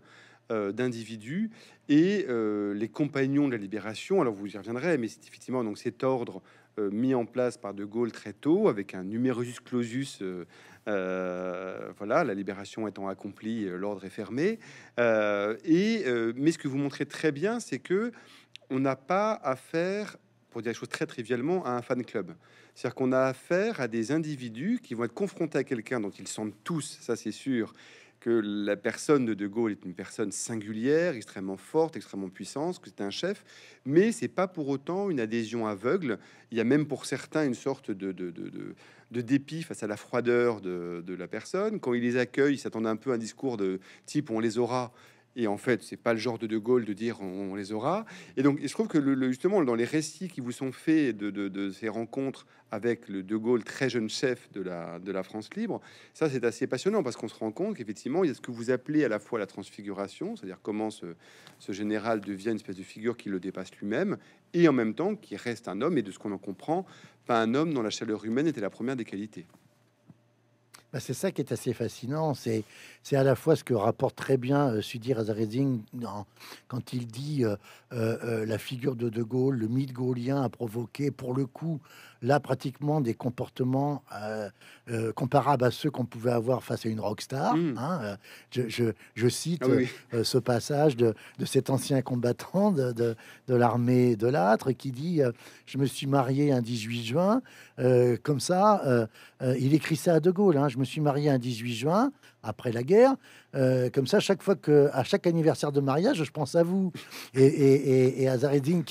euh, d'individus et les compagnons de la libération. Alors vous y reviendrez, mais c'est effectivement donc cet ordre mis en place par De Gaulle très tôt avec un numerus clausus euh, voilà, la libération étant accomplie, euh, l'ordre est fermé. Euh, et, mais ce que vous montrez très bien, c'est que on n'a pas affaire, pour dire les choses très trivialement, à un fan club. C'est-à-dire qu'on a affaire à des individus qui vont être confrontés à quelqu'un dont ils sentent tous, ça c'est sûr, que la personne de De Gaulle est une personne singulière, extrêmement forte, extrêmement puissante, que c'est un chef, mais ce n'est pas pour autant une adhésion aveugle. Il y a même pour certains une sorte de, dépit face à la froideur de, la personne. Quand il les accueille, ils s'attendent un peu à un discours de type on les aura. Et en fait, c'est pas le genre de De Gaulle de dire on, les aura. Et donc, je trouve que justement, dans les récits qui vous sont faits de, ces rencontres avec le De Gaulle, très jeune chef de la, France libre, ça c'est assez passionnant parce qu'on se rend compte qu'effectivement, il y a ce que vous appelez à la fois la transfiguration, c'est-à-dire comment ce, ce général devient une espèce de figure qui le dépasse lui-même et en même temps qui reste un homme et de ce qu'on en comprend, pas un homme dont la chaleur humaine était la première des qualités. Bah, c'est ça qui est assez fascinant. C'est, c'est à la fois ce que rapporte très bien euh, Sudhir quand il dit euh, euh, la figure de De Gaulle, le mythe gaulien a provoqué, pour le coup, là pratiquement des comportements euh, euh, comparables à ceux qu'on pouvait avoir face à une rockstar. Hmm. Hein, euh, je, cite ah ce passage de, cet ancien combattant de, l'armée de l'âtre qui dit Je me suis marié un 18 juin, comme ça, il écrit ça à De Gaulle, hein, je me suis marié un 18 juin, après la guerre. Euh, comme ça, chaque fois que, à chaque anniversaire de mariage, je pense à vous. Et, et, et,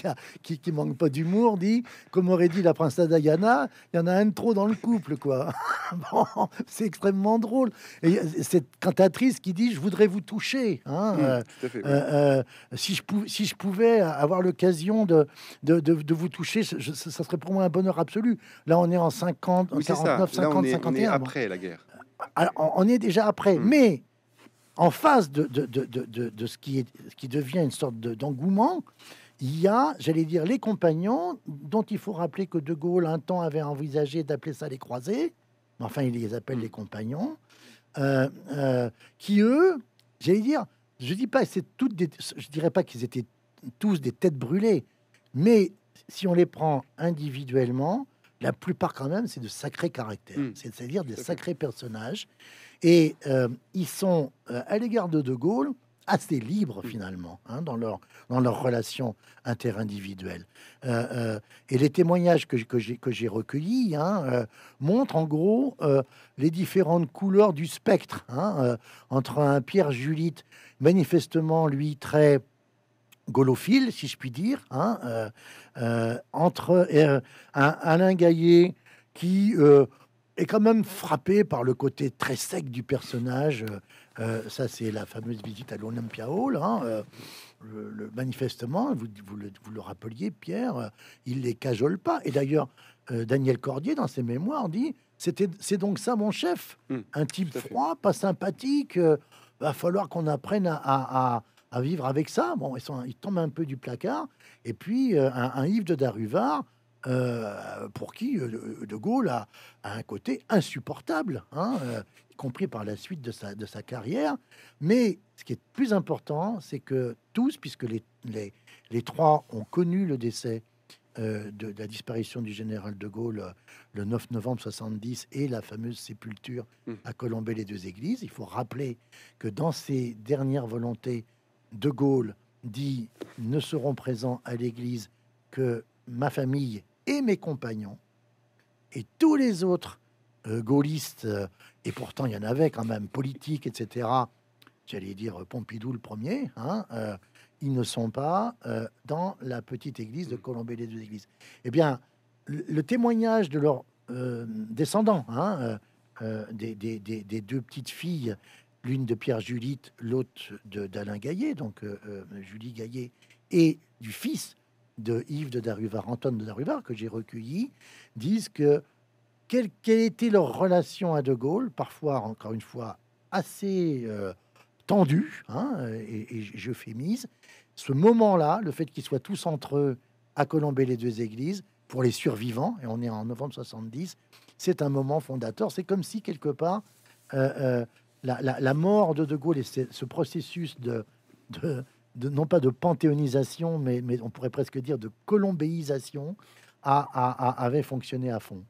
qui, manque pas d'humour, dit, comme aurait dit la princesse Diana, il y en a un de trop dans le couple, quoi. [LAUGHS] bon, c'est extrêmement drôle. Et cette cantatrice qui dit, je voudrais vous toucher. Hein, mmh, euh, euh, si, je si je pouvais avoir l'occasion de de, vous toucher, ce ça serait pour moi un bonheur absolu. Là, on est en 50, 49, 50, 51. après la guerre on est déjà après. Hmm. Mais en face de, ce, qui devient une sorte d'engouement, il y a, j'allais dire, les compagnons, dont il faut rappeler que De Gaulle, un temps, avait envisagé d'appeler ça les croisés, enfin, il les appelle hmm. les compagnons, euh, euh, qui, eux, j'allais dire, je dis pas, c'est toutes je dirais pas qu'ils étaient tous des têtes brûlées, mais si on les prend individuellement, la plupart quand même, c'est de sacrés caractères, hmm. c'est-à-dire des sacrés personnages. Et euh, ils sont, euh, à l'égard de De Gaulle, assez libres hmm. finalement hein, dans leur dans leur relation interindividuelle. Euh, et les témoignages que, que j'ai recueillis hein, montrent en gros les différentes couleurs du spectre hein, entre un Pierre juliette manifestement lui très golophile, si je puis dire, hein, euh, euh, entre euh, Alain Gaillet qui est quand même frappé par le côté très sec du personnage. ça, c'est la fameuse visite à l'Olympia Hall. Hein, le, manifestement, vous, le, rappeliez, Pierre, il les cajole pas. Et d'ailleurs, Daniel Cordier, dans ses mémoires, dit c'était, c'est donc ça mon chef, hum, un type froid, pas sympathique. va falloir qu'on apprenne à à vivre avec ça. Bon, ils, sont, tombent un peu du placard. Et puis, euh, un, Yves de Daruvar, euh, pour qui euh, De Gaulle a, un côté insupportable, hein, compris par la suite de sa, de sa carrière. Mais ce qui est plus important, c'est que tous, puisque les, les, les, trois ont connu le décès de, de, la disparition du général de Gaulle le 9 novembre 70 et la fameuse sépulture mmh. à Colombey les deux églises. Il faut rappeler que dans ses dernières volontés, de Gaulle dit ne seront présents à l'église que ma famille et mes compagnons, et tous les autres euh, gaullistes, euh, et pourtant il y en avait quand même, politiques, etc., j'allais dire Pompidou le premier, hein, euh, ils ne sont pas dans la petite église de Colombey les deux églises. Eh bien, le, témoignage de leurs descendants, hein, des, deux petites filles l'une de Pierre Julitte, l'autre d'Alain Gaillet, donc euh, euh, Julie Gaillet, et du fils de Yves de Daruvar, Antoine de Daruvar, que j'ai recueilli, disent que quelle, était leur relation à De Gaulle, parfois, encore une fois, assez euh, tendue, hein, et, et mise. ce moment-là, le fait qu'ils soient tous entre eux à colomber les deux églises, pour les survivants, et on est en novembre 70, c'est un moment fondateur, c'est comme si quelque part la, mort de De Gaulle et ce processus de, de, non pas de panthéonisation, mais, mais on pourrait presque dire de colombéisation, a, avait fonctionné à fond.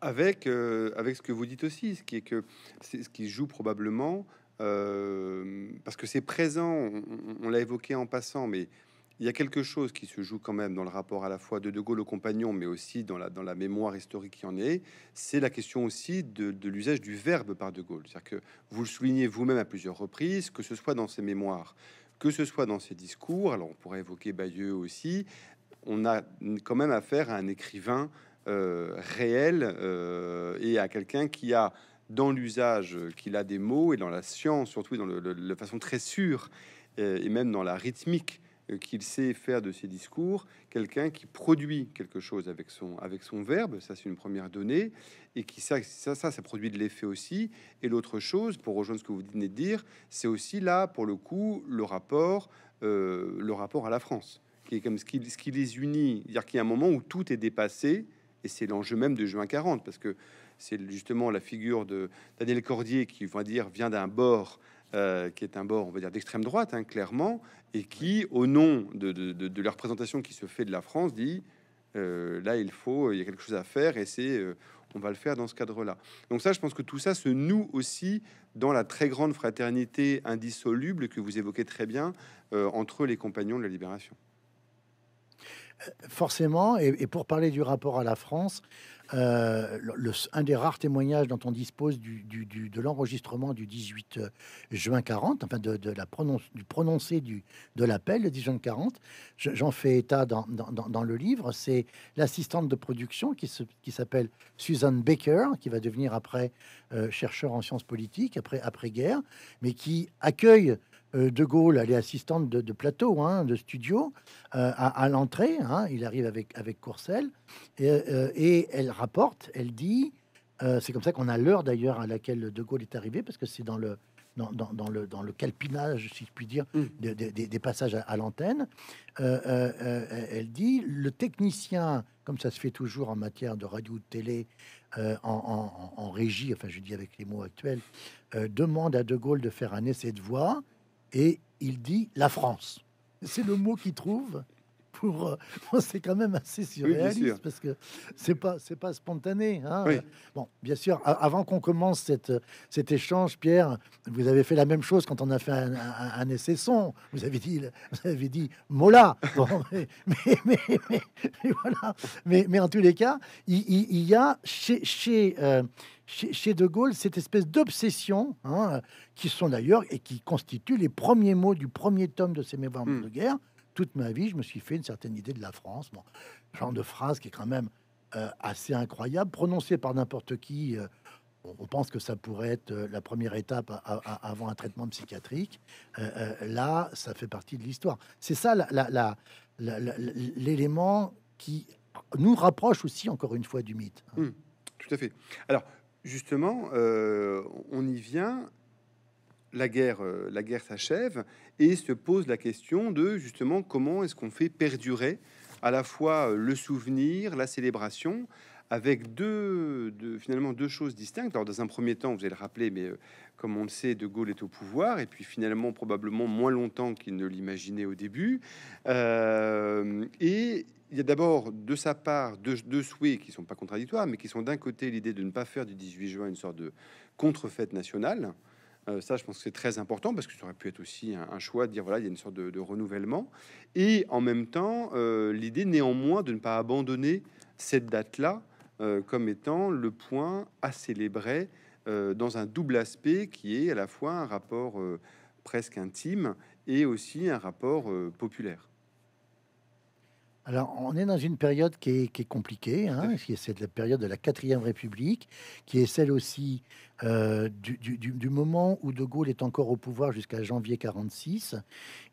Avec, euh, avec ce que vous dites aussi, ce qui est que c'est ce qui joue probablement, euh, parce que c'est présent, on l'a évoqué en passant, mais il y a quelque chose qui se joue quand même dans le rapport à la fois de De Gaulle au compagnon, mais aussi dans la, dans la mémoire historique qui en est. C'est la question aussi de, l'usage du verbe par De Gaulle. C'est-à-dire que vous le soulignez vous-même à plusieurs reprises, que ce soit dans ses mémoires, que ce soit dans ses discours. Alors on pourrait évoquer Bayeux aussi. On a quand même affaire à un écrivain euh, réel euh, et à quelqu'un qui a dans l'usage qu'il a des mots et dans la science, surtout dans la façon très sûre euh, et même dans la rythmique euh, qu'il sait faire de ses discours, quelqu'un qui produit quelque chose avec son, avec son verbe, ça c'est une première donnée, et qui ça, ça, ça, produit de l'effet aussi. Et l'autre chose, pour rejoindre ce que vous venez de dire, c'est aussi là, pour le coup, le rapport, euh, le rapport à la France, qui est comme ce qui, les unit, c'est-à-dire qu'il y a un moment où tout est dépassé, et c'est l'enjeu même de juin 40, parce que c'est justement la figure de Daniel Cordier qui, va dire, vient d'un bord euh, qui est un bord, on va dire, d'extrême droite, hein, clairement, et qui, au nom de, de, la représentation qui se fait de la France, dit euh, là, il faut, il y a quelque chose à faire, et c'est, euh, on va le faire dans ce cadre-là. Donc ça, je pense que tout ça se noue aussi dans la très grande fraternité indissoluble que vous évoquez très bien entre les compagnons de la libération. Forcément, et pour parler du rapport à la France, euh, un des rares témoignages dont on dispose du, de l'enregistrement du 18 euh, juin 40, enfin de, la prononce, du prononcé du, de l'appel le 18 juin 40, j'en fais état dans, le livre, c'est l'assistante de production qui, qui s'appelle Susan Baker, qui va devenir après euh, chercheur en sciences politiques, après, après-guerre, mais qui accueille euh, de Gaulle, elle est assistante de, plateau, hein, de studio, euh, à, l'entrée. Hein, il arrive avec, avec Courcelles et, euh, elle rapporte, elle dit, c'est comme ça qu'on a l'heure d'ailleurs à laquelle de Gaulle est arrivé, parce que c'est dans le, dans, le, calpinage, si je puis dire, mm. des passages à, l'antenne. elle dit, le technicien, comme ça se fait toujours en matière de radio ou de télé, en, en, en, régie, enfin je dis avec les mots actuels, demande à de Gaulle de faire un essai de voix et il dit la France. C'est le mot qu'il trouve euh, [LAUGHS] c'est quand même assez surréaliste parce que c'est pas c'est pas spontané. Hein. Bon, bien sûr. Avant qu'on commence cette, cet échange, Pierre, vous avez fait la même chose quand on a fait un, essai son. Vous avez dit vous avez dit Mola. mais, mais, mais, voilà. Mais, en tous les cas, il, y a chez euh, chez chez, De Gaulle cette espèce d'obsession, hein, qui sont d'ailleurs et qui constituent les premiers mots du premier tome de ses mémoires hmm. de guerre, toute ma vie, je me suis fait une certaine idée de la France. Bon, genre de phrase qui est quand même euh, assez incroyable, prononcée par n'importe qui. Euh, on pense que ça pourrait être euh, la première étape avant un traitement psychiatrique. là, ça fait partie de l'histoire. C'est ça l'élément qui nous rapproche aussi, encore une fois, du mythe. Mmh, tout à fait. Alors, justement, on y vient la guerre, euh, la guerre s'achève et se pose la question de justement comment est-ce qu'on fait perdurer à la fois euh, le souvenir, la célébration, avec deux, finalement deux choses distinctes. Alors, dans un premier temps, vous allez le rappeler, mais euh, comme on le sait, De Gaulle est au pouvoir, et puis finalement, probablement moins longtemps qu'il ne l'imaginait au début. et il y a d'abord de sa part deux, souhaits qui ne sont pas contradictoires, mais qui sont d'un côté l'idée de ne pas faire du 18 juin une sorte de contrefaite nationale. Euh, ça, je pense que c'est très important parce que ça aurait pu être aussi un, choix de dire voilà, il y a une sorte de, renouvellement. Et en même temps, euh, l'idée néanmoins de ne pas abandonner cette date-là euh, comme étant le point à célébrer dans un double aspect qui est à la fois un rapport presque intime et aussi un rapport populaire. Alors, on est dans une période qui est, compliquée, hein, qui est la période de la quatrième République, qui est celle aussi euh, du, moment où De Gaulle est encore au pouvoir jusqu'à janvier 46.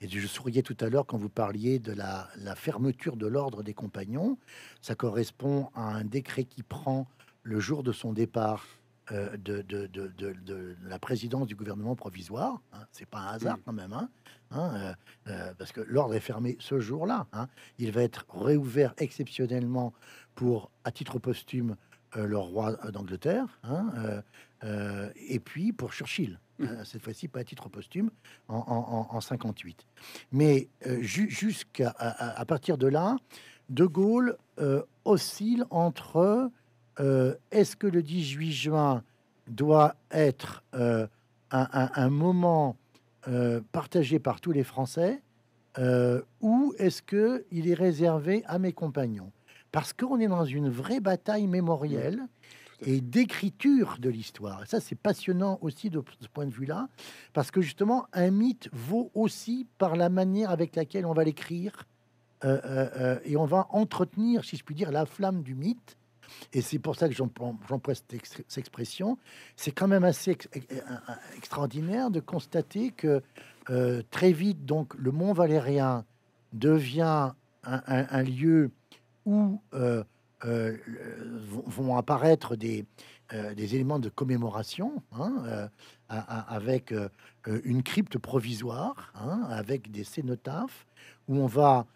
Et je souriais tout à l'heure quand vous parliez de la, fermeture de l'ordre des compagnons. Ça correspond à un décret qui prend le jour de son départ euh, de, la présidence du gouvernement provisoire. Hein. C'est pas un hasard quand même. Hein. Hein, euh, euh, parce que l'ordre est fermé ce jour-là. Hein. Il va être réouvert exceptionnellement pour, à titre posthume, euh, le roi d'Angleterre, hein, et puis pour Churchill, mmh. cette fois-ci pas à titre posthume, en, 58. Mais jusqu'à partir de là, De Gaulle oscille entre est-ce que le 18 juin doit être un, un, un moment euh, partagé par tous les Français euh, ou est-ce que il est réservé à mes compagnons Parce qu'on est dans une vraie bataille mémorielle et d'écriture de l'histoire. Ça, c'est passionnant aussi de ce point de vue-là, parce que justement, un mythe vaut aussi par la manière avec laquelle on va l'écrire euh, et on va entretenir, si je puis dire, la flamme du mythe. Et c'est pour ça que j'emploie cette expression. C'est quand même assez extraordinaire de constater que euh, très vite, donc, le Mont Valérien devient un, lieu où euh, euh, vont apparaître des, des éléments de commémoration, hein, avec une crypte provisoire, hein, avec des cénotaphes, où on va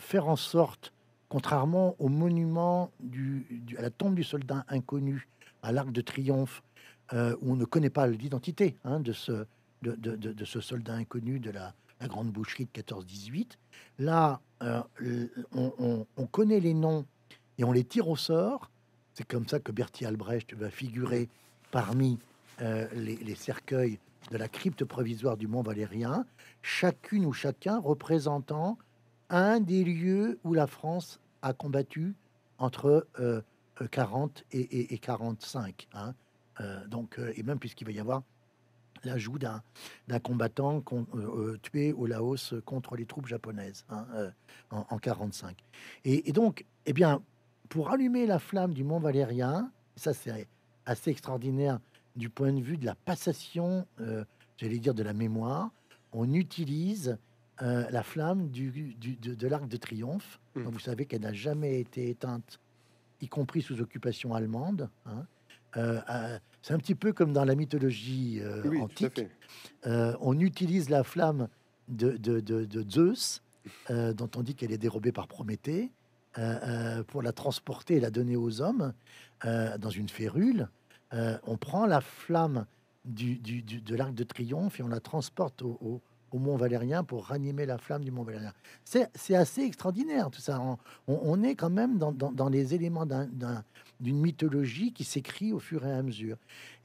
faire en sorte contrairement au monument à la tombe du soldat inconnu à l'Arc de Triomphe, euh, où on ne connaît pas l'identité hein, de, ce, de, ce soldat inconnu de la, Grande Boucherie de 14-18. Là, euh, on, connaît les noms et on les tire au sort. C'est comme ça que Bertie Albrecht va figurer parmi euh, les cercueils de la crypte provisoire du Mont Valérien, chacune ou chacun représentant un des lieux où la France a combattu entre 40 euh, euh, et, 45. Hein. Euh, donc, et même puisqu'il va y avoir l'ajout d'un, combattant tué au Laos contre les troupes japonaises hein, en, 45. Et, et, donc, eh bien, pour allumer la flamme du Mont Valérien, ça c'est assez extraordinaire du point de vue de la passation, j'allais dire de la mémoire, on utilise euh, la flamme du, de, l'arc de triomphe. Mm. Vous savez qu'elle n'a jamais été éteinte, y compris sous occupation allemande. Hein. Euh, euh, c'est un petit peu comme dans la mythologie antique. on utilise la flamme de, Zeus, dont on dit qu'elle est dérobée par Prométhée, pour la transporter et la donner aux hommes dans une férule. on prend la flamme de l'arc de triomphe et on la transporte au au Mont Valérien pour ranimer la flamme du Mont Valérien. C'est assez extraordinaire tout ça. On, est quand même dans, les éléments d'une mythologie qui s'écrit au fur et à mesure.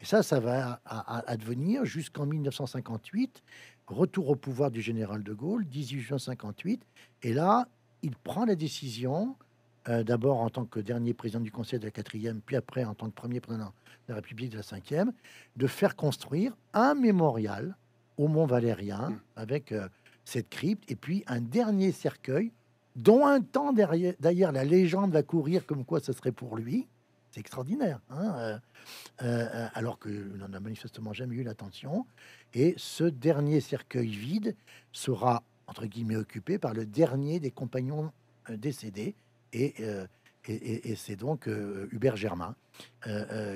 Et ça, ça va advenir jusqu'en 1958, retour au pouvoir du général de Gaulle, 18 juin 58. Et là, il prend la décision, euh, d'abord en tant que dernier président du Conseil de la quatrième, puis après en tant que premier président de la République de la cinquième, de faire construire un mémorial au Mont Valérien mm. avec euh, cette crypte et puis un dernier cercueil dont un temps derrière, d'ailleurs la légende va courir comme quoi ce serait pour lui. C'est extraordinaire, hein, euh, euh, alors que n'en a manifestement jamais eu l'attention. Et ce dernier cercueil vide sera entre guillemets occupé par le dernier des compagnons décédés et et, c'est donc Hubert Germain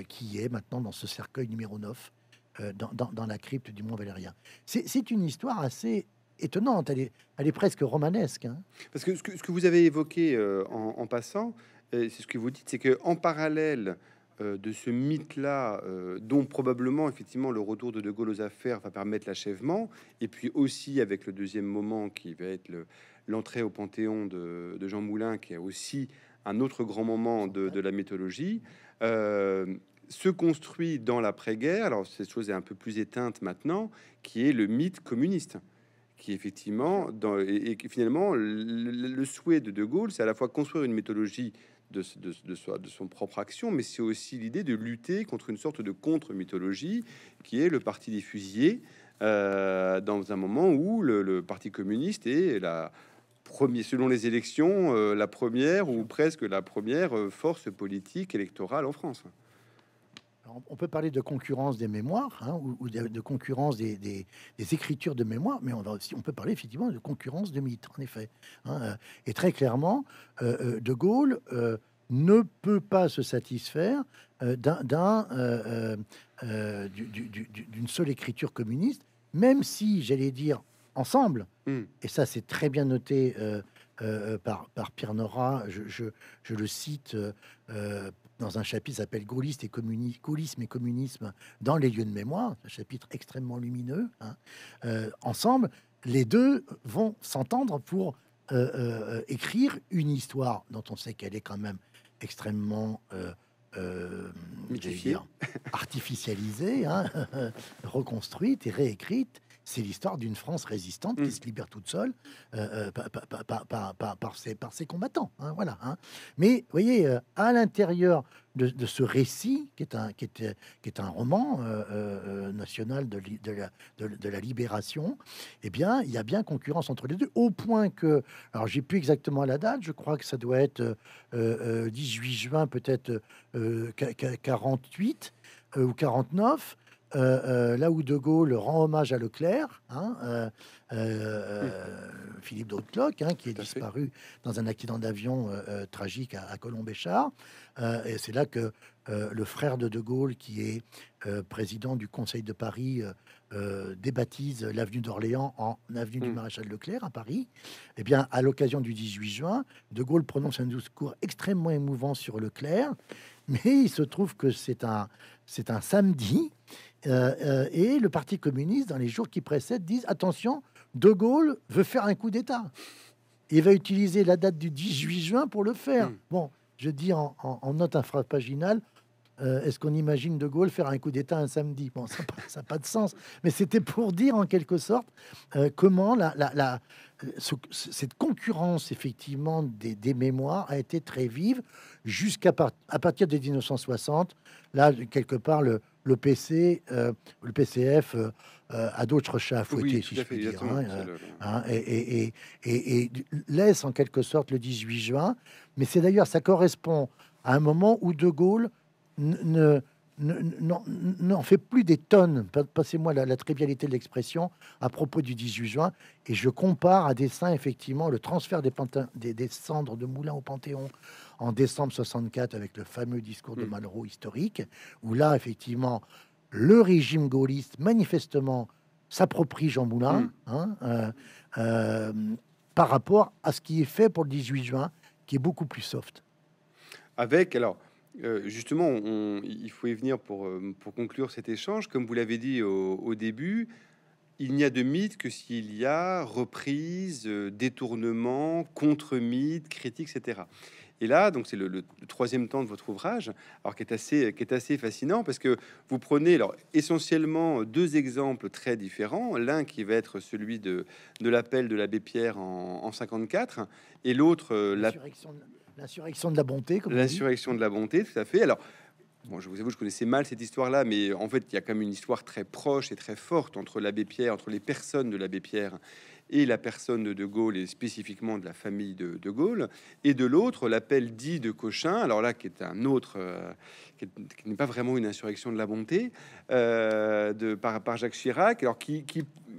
qui est maintenant dans ce cercueil numéro 9 euh, dans, la crypte du Mont Valérien. C'est une histoire assez étonnante, elle est, elle est presque romanesque. Hein. Parce que ce, que vous avez évoqué euh, en, passant, euh, c'est ce que vous dites, c'est que en parallèle de ce mythe-là, dont probablement effectivement le retour de De Gaulle aux affaires va permettre l'achèvement, et puis aussi avec le deuxième moment qui va être l'entrée au Panthéon de, Jean Moulin, qui est aussi un autre grand moment de, de la mythologie se construit dans l'après-guerre, alors cette chose est un peu plus éteinte maintenant, qui est le mythe communiste, qui effectivement, dans, et, finalement, le, souhait de De Gaulle, c'est à la fois construire une mythologie de, de, soi, de son propre action, mais c'est aussi l'idée de lutter contre une sorte de contre-mythologie, qui est le parti des fusillés, euh, dans un moment où le, parti communiste est la, Premier, selon les élections, euh, la première ou presque la première euh, force politique électorale en France on peut parler de concurrence des mémoires hein, ou, de, concurrence des, écritures de mémoire, mais on, aussi, on peut parler effectivement de concurrence de mythes, en effet. Hein, euh. et très clairement, euh, euh, De Gaulle ne peut pas se satisfaire d'un... d'une seule écriture communiste, même si, j'allais dire, ensemble, hmm. et ça c'est très bien noté. par, Pierre Nora, je, le cite dans un chapitre qui s'appelle et Gaullisme et communisme dans les lieux de mémoire, un chapitre extrêmement lumineux. Hein. Euh, ensemble, les deux vont s'entendre pour euh, euh, écrire une histoire dont on sait qu'elle est quand même extrêmement artificialisée, hein, [LAUGHS] reconstruite et réécrite, c'est l'histoire d'une France résistante qui mm. se libère toute seule par, ses, combattants. Hein, voilà. Hein. Mais vous voyez, euh, à l'intérieur de, ce récit, qui est un, qui qui est un roman euh, euh, national de, de, la, libération, eh bien, il y a bien concurrence entre les deux, au point que, alors j'ai plus exactement la date, je crois que ça doit être 18 juin, peut-être 48 ou 49. Euh, euh, là où De Gaulle rend hommage à Leclerc, hein, euh, Philippe Daudeloc, hein, qui est disparu dans un accident d'avion tragique à, à Colombéchard. et c'est là que le frère de De Gaulle, qui est président du Conseil de Paris, débaptise l'avenue d'Orléans en avenue du mm. Maréchal Leclerc à Paris. Eh bien, à l'occasion du 18 juin, De Gaulle prononce un discours extrêmement émouvant sur Leclerc. Mais il se trouve que c'est un samedi euh, euh, et le Parti communiste, dans les jours qui précèdent, disent attention, De Gaulle veut faire un coup d'État. Il va utiliser la date du 18 juin pour le faire. Hmm. Bon, je dis en, note infrapaginale, paginale euh, Est-ce qu'on imagine De Gaulle faire un coup d'État un samedi Bon, ça n'a pas de sens. Mais c'était pour dire, en quelque sorte, comment la, la, cette concurrence, effectivement, des, mémoires a été très vive jusqu'à à partir des 1960. Là, quelque part, le, le PCF euh, euh, euh, a d'autres chats à fouetter, si je puis dire, hein, hein, et, laisse en quelque sorte le 18 juin. Mais c'est d'ailleurs, ça correspond à un moment où De Gaulle n'en fait plus des tonnes, passez-moi la, trivialité de l'expression, à propos du 18 juin, et je compare à dessein effectivement le transfert des, des, cendres de Moulin au Panthéon, en décembre 64 avec le fameux discours de hmm. Malraux historique, où là, effectivement, le régime gaulliste, manifestement, s'approprie Jean Moulin hmm. hein, euh, euh, par rapport à ce qui est fait pour le 18 juin, qui est beaucoup plus soft. Avec, alors, euh, justement, il faut y venir pour, pour conclure cet échange. Comme vous l'avez dit au, au, début, il n'y a de mythe que s'il y a reprise, détournement, contre-mythe, critique, etc. Et là, donc c'est le, troisième temps de votre ouvrage, alors qui est assez, qui est assez fascinant parce que vous prenez alors essentiellement deux exemples très différents. L'un qui va être celui de, l'appel de l'abbé Pierre en, 54 et l'autre euh, l'insurrection de, de la bonté. L'insurrection de la bonté, tout à fait. Alors Bon, je vous avoue, je connaissais mal cette histoire-là, mais en fait, il y a quand même une histoire très proche et très forte entre l'abbé Pierre, entre les personnes de l'abbé Pierre et la personne de De Gaulle, et spécifiquement de la famille de, de Gaulle, et de l'autre, l'appel dit de Cochin, alors là, qui est un autre, euh, qui n'est pas vraiment une insurrection de la bonté, euh, de, par, Jacques Chirac, alors qui,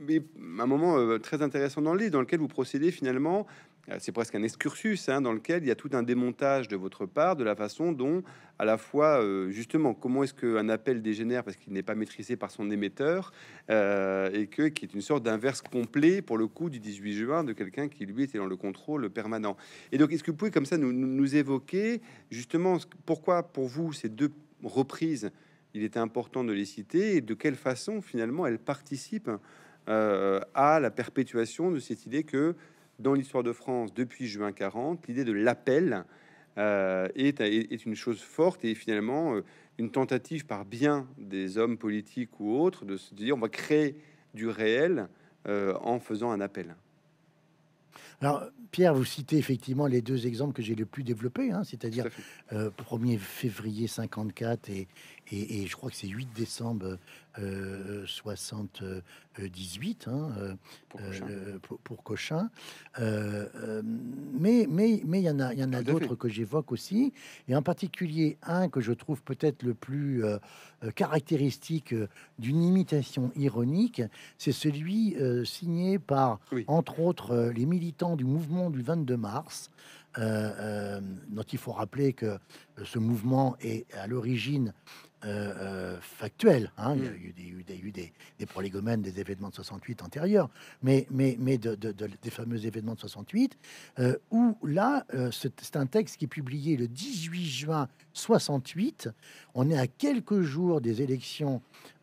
est un moment euh, très intéressant dans le livre, dans lequel vous procédez finalement euh, c'est presque un excursus hein, dans lequel il y a tout un démontage de votre part de la façon dont, à la fois, euh, justement, comment est-ce qu'un appel dégénère parce qu'il n'est pas maîtrisé par son émetteur euh, et que qui est une sorte d'inverse complet pour le coup du 18 juin de quelqu'un qui lui était dans le contrôle permanent. Et donc, est-ce que vous pouvez comme ça nous, évoquer justement pourquoi pour vous ces deux reprises il était important de les citer et de quelle façon finalement elles participent à la perpétuation de cette idée que dans l'histoire de France depuis juin 40, l'idée de l'appel euh, est, est, une chose forte et finalement euh, une tentative par bien des hommes politiques ou autres de se dire on va créer du réel euh, en faisant un appel. Alors, Pierre, vous citez effectivement les deux exemples que j'ai le plus développés, hein, c'est-à-dire 1er euh, février 54 et, et, je crois que c'est 8 décembre 78 euh, hein, euh, pour, Cochin. mais mais mais il y en a y en a d'autres que j'évoque aussi et en particulier un que je trouve peut-être le plus caractéristique d'une imitation ironique, c'est celui signé par entre autres les militants du mouvement du 22 mars, euh, euh, dont il faut rappeler que euh, ce mouvement est à l'origine euh, factuelle. Hein. Mm. Il y a eu, des, eu des, prolégomènes des événements de 68 antérieurs, mais, mais, mais des fameux événements de 68, où là, c'est un texte qui est publié le 18 juin 68. On est à quelques jours des élections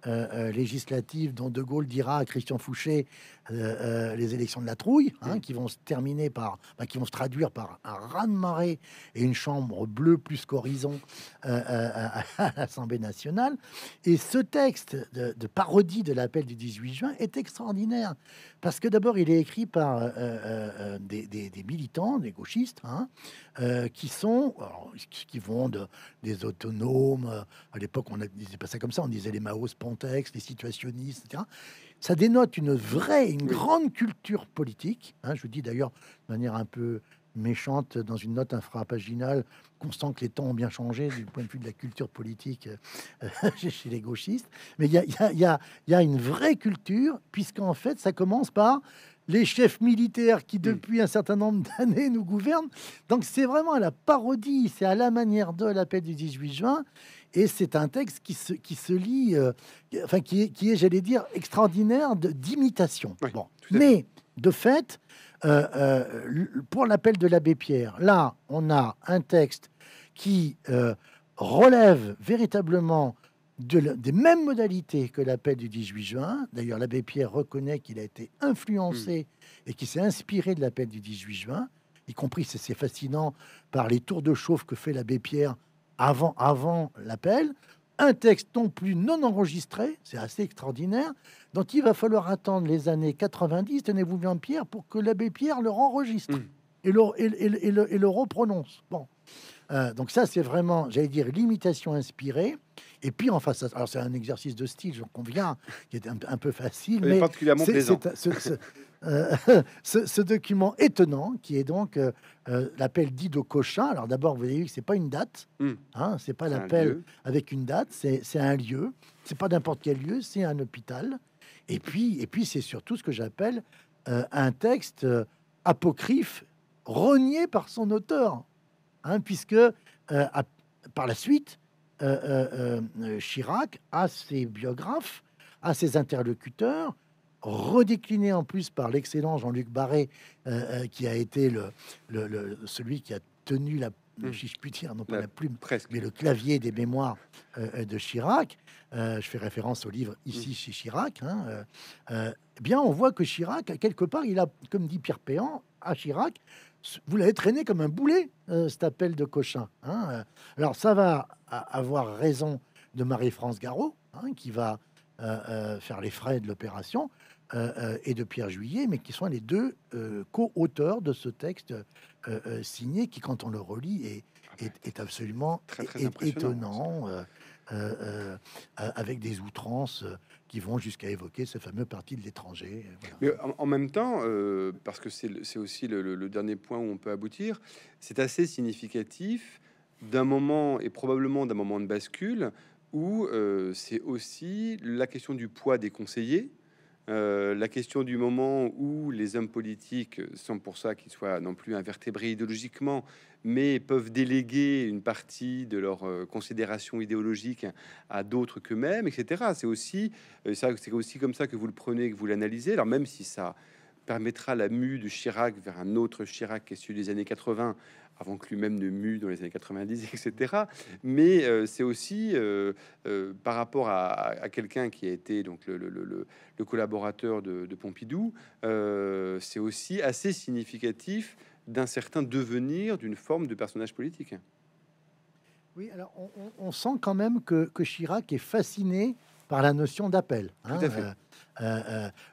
euh, euh, législatives dont De Gaulle dira à Christian Fouché euh, les élections de la trouille, hein, qui vont se terminer par, bah, qui vont se traduire par un raz de marée et une chambre bleue plus qu'horizon à, l'Assemblée nationale. Et ce texte de, parodie de l'appel du 18 juin est extraordinaire parce que d'abord il est écrit par des, militants, des gauchistes, hein, qui sont, qui vont des autonomes. À l'époque, on ne disait pas ça comme ça, on disait les Maos contexte, les situationnistes, etc. Ça dénote une vraie, une grande culture politique. Hein, je vous dis d'ailleurs de manière un peu méchante, dans une note infrapaginale, sent que les temps ont bien changé du point de vue de la culture politique euh, [LAUGHS] chez les gauchistes. Mais il y a, une vraie culture, puisqu'en fait, ça commence par les chefs militaires qui, depuis un certain nombre [LAUGHS] d'années, nous gouvernent. Donc, c'est vraiment à la parodie, c'est à la manière de la paix du 18 juin. Et c'est un texte qui se, qui se lit, euh, enfin, qui est, j'allais dire, extraordinaire d'imitation. Mais de fait, euh, euh, pour l'appel de l'abbé Pierre, là, on a un texte qui relève véritablement des mêmes modalités que l'appel du 18 juin. D'ailleurs, l'abbé Pierre reconnaît qu'il a été influencé hmm. et qu'il s'est inspiré de l'appel du 18 juin, y compris, c'est fascinant, par les tours de chauffe que fait l'abbé Pierre avant, l'appel, un texte non plus non enregistré, c'est assez extraordinaire, dont il va falloir attendre les années 90, tenez-vous bien Pierre, pour que l'abbé Pierre le enregistre mmh. et, le, reprononce. Euh, donc ça, c'est vraiment, j'allais dire, l'imitation inspirée. Et puis en face, alors c'est un exercice de style, j'en conviens, qui est un, peu facile, mais, particulièrement plaisant. Euh, [LAUGHS] ce, document étonnant qui est donc euh, l'appel dit de Cochin. Alors d'abord, vous avez vu que c'est pas une date, hmm. hein, c'est pas l'appel avec une date, c'est un lieu. C'est pas n'importe quel lieu, c'est un hôpital. Et puis, et puis c'est surtout ce que j'appelle un texte apocryphe renié par son auteur. Hein, puisque euh, par la suite, euh, euh, Chirac, a ses biographes, a ses interlocuteurs, redécliné en plus par l'excellent Jean-Luc Barré, qui a été le, le, celui qui a tenu la hmm. si non pas la, plume, presque. mais le clavier des mémoires de Chirac, je fais référence au livre hmm. Ici chez Chirac, hein, eh bien on voit que Chirac, quelque part, il a, comme dit Pierre Péan, à Chirac, vous l'avez traîné comme un boulet, euh, cet appel de Cochin. Hein, euh. Alors ça va avoir raison de Marie-France Garot, hein, qui va euh, faire les frais de l'opération, et de Pierre Juillet, mais qui sont les deux co-auteurs de ce texte signé, qui, quand on le relit, est, est, absolument très, étonnant, avec des outrances vont jusqu'à évoquer ce fameux parti de l'étranger. en, même temps, euh, parce que c'est aussi le, dernier point où on peut aboutir, c'est assez significatif d'un moment et probablement d'un moment de bascule où euh, c'est aussi la question du poids des conseillers euh, la question du moment où les hommes politiques, sont pour ça qu'ils soient non plus invertébrés idéologiquement, mais peuvent déléguer une partie de leur euh, considération idéologique à d'autres qu'eux-mêmes, etc. C'est aussi, euh, c'est aussi comme ça que vous le prenez, que vous l'analysez. Alors même si ça permettra la mue de Chirac vers un autre Chirac qui est celui des années 80 avant que lui-même ne mue dans les années 90, [LAUGHS] etc. Mais euh, c'est aussi euh, euh, par rapport à, quelqu'un qui a été donc le, collaborateur de, Pompidou, c'est aussi assez significatif d'un certain devenir d'une forme de personnage politique. Oui, alors on, sent quand même que, Chirac est fasciné par la notion d'appel. Hein,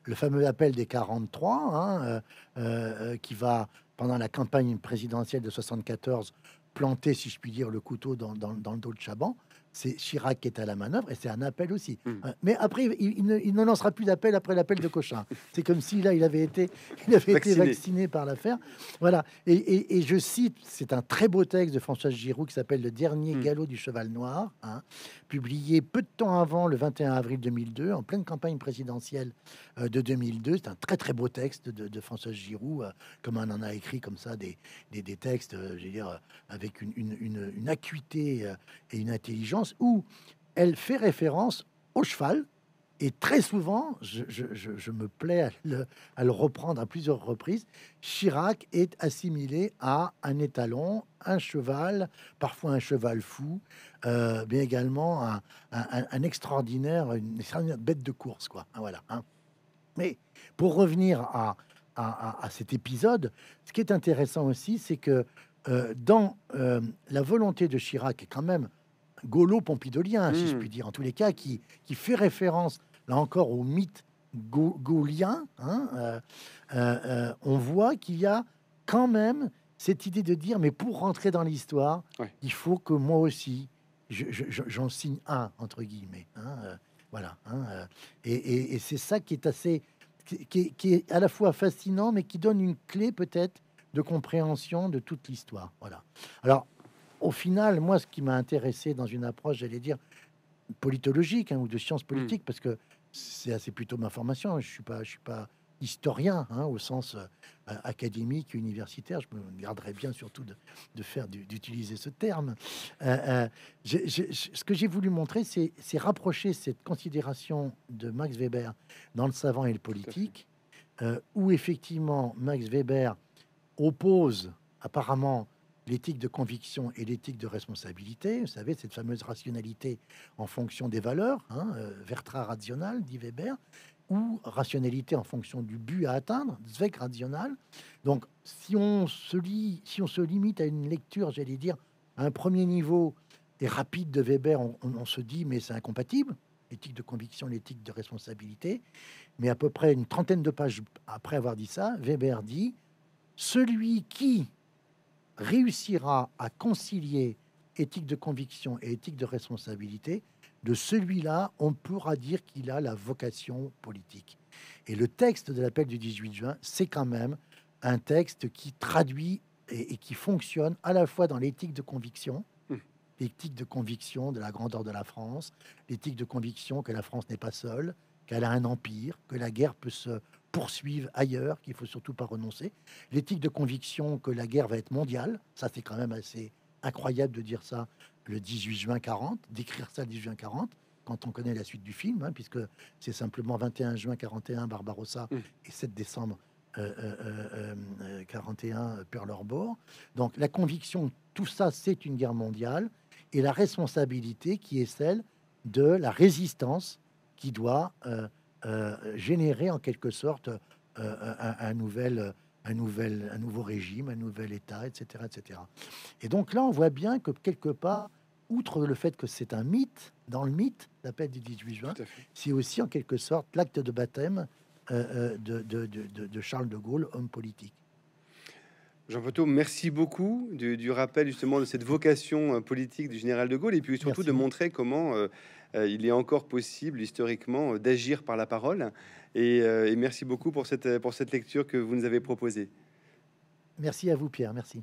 le fameux appel des 43, hein, qui va pendant la campagne présidentielle de 74, planter, si je puis dire, le couteau dans, dans, dans le dos de Chaban c'est Chirac qui est à la manœuvre et c'est un appel aussi. Hmm. Hein, mais après, il, il, lancera plus d'appel après l'appel de Cochin. [LAUGHS] c'est comme si là, il avait été, il avait vacciné. été vacciné par l'affaire. Voilà. Et, je cite, c'est un très beau texte de François Giroud qui s'appelle Le dernier hmm. galop du cheval noir, hein, publié peu de temps avant, le 21 avril 2002, en pleine campagne présidentielle euh, de 2002. C'est un très très beau texte de, de François Giroud, euh, comme on en a écrit comme ça des, des, textes, euh, je veux dire, avec une, une acuité et une intelligence où elle fait référence au cheval. Et très souvent, je, me plais à le, à le, reprendre à plusieurs reprises, Chirac est assimilé à un étalon, un cheval, parfois un cheval fou, euh, mais également un, extraordinaire, une bête de course. Quoi. Hein, voilà, hein. Mais pour revenir à, à, cet épisode, ce qui est intéressant aussi, c'est que euh, dans euh, la volonté de Chirac, quand même gaulo-pompidolien, si je hmm. puis dire, en tous les cas, qui, qui fait référence, là encore, au mythe gaulien, hein, euh, euh, euh, on voit qu'il y a quand même cette idée de dire, mais pour rentrer dans l'histoire, il faut que moi aussi, j'en signe un, entre guillemets. Hein, voilà. Hein, et, c'est ça qui est assez... Qui, qui, est à la fois fascinant, mais qui donne une clé peut-être de compréhension de toute l'histoire. Voilà. Alors, au final, moi, ce qui m'a intéressé dans une approche, j'allais dire, politologique hein, ou de sciences politiques, hmm. parce que c'est assez plutôt ma formation. Je suis pas, je suis pas historien hein, au sens euh, académique, universitaire. Je me garderai bien surtout de, faire d'utiliser ce terme. Euh, euh, ce que j'ai voulu montrer, c'est rapprocher cette considération de Max Weber dans le savant et le politique, où effectivement Max Weber oppose apparemment l'éthique de conviction et l'éthique de responsabilité. Vous savez, cette fameuse rationalité en fonction des valeurs, hein, euh, Vertra rational, dit Weber, ou rationalité en fonction du but à atteindre, Zweck rational. Donc, si on se limite à une lecture, j'allais dire, à un premier niveau et rapide de Weber, on, se dit, mais c'est incompatible l'éthique de conviction, l'éthique de responsabilité. Mais à peu près une trentaine de pages après avoir dit ça, Weber dit, celui qui réussira à concilier éthique de conviction et éthique de responsabilité, de celui-là, on pourra dire qu'il a la vocation politique. Et le texte de l'appel du 18 juin, c'est quand même un texte qui traduit et, qui fonctionne à la fois dans l'éthique de conviction, mmh. l'éthique de conviction de la grandeur de la France, l'éthique de conviction que la France n'est pas seule, qu'elle a un empire, que la guerre peut se poursuivent ailleurs, qu'il faut surtout pas renoncer. L'éthique de conviction que la guerre va être mondiale, ça c'est quand même assez incroyable de dire ça le 18 juin 40, d'écrire ça le 18 juin 40 quand on connaît la suite du film, hein, puisque c'est simplement 21 juin 41 Barbarossa mm. et 7 décembre euh, 41 euh, euh, euh, Pearl Harbor. Donc la conviction, tout ça, c'est une guerre mondiale, et la responsabilité qui est celle de la résistance qui doit euh, générer en quelque sorte euh, un, nouvel, un, nouvel, un nouveau régime, un nouvel État, etc., etc. Et donc là, on voit bien que quelque part, outre le fait que c'est un mythe, dans le mythe, la paix du 18 juin, c'est aussi en quelque sorte l'acte de baptême euh, de, de, de, Charles de Gaulle, homme politique. Jean Poteau, merci beaucoup du, rappel justement de cette vocation politique du général de Gaulle et puis surtout de montrer comment euh, il est encore possible historiquement euh, d'agir par la parole. Euh, et, merci beaucoup pour cette, pour cette lecture que vous nous avez proposée. Merci à vous, Pierre. Merci.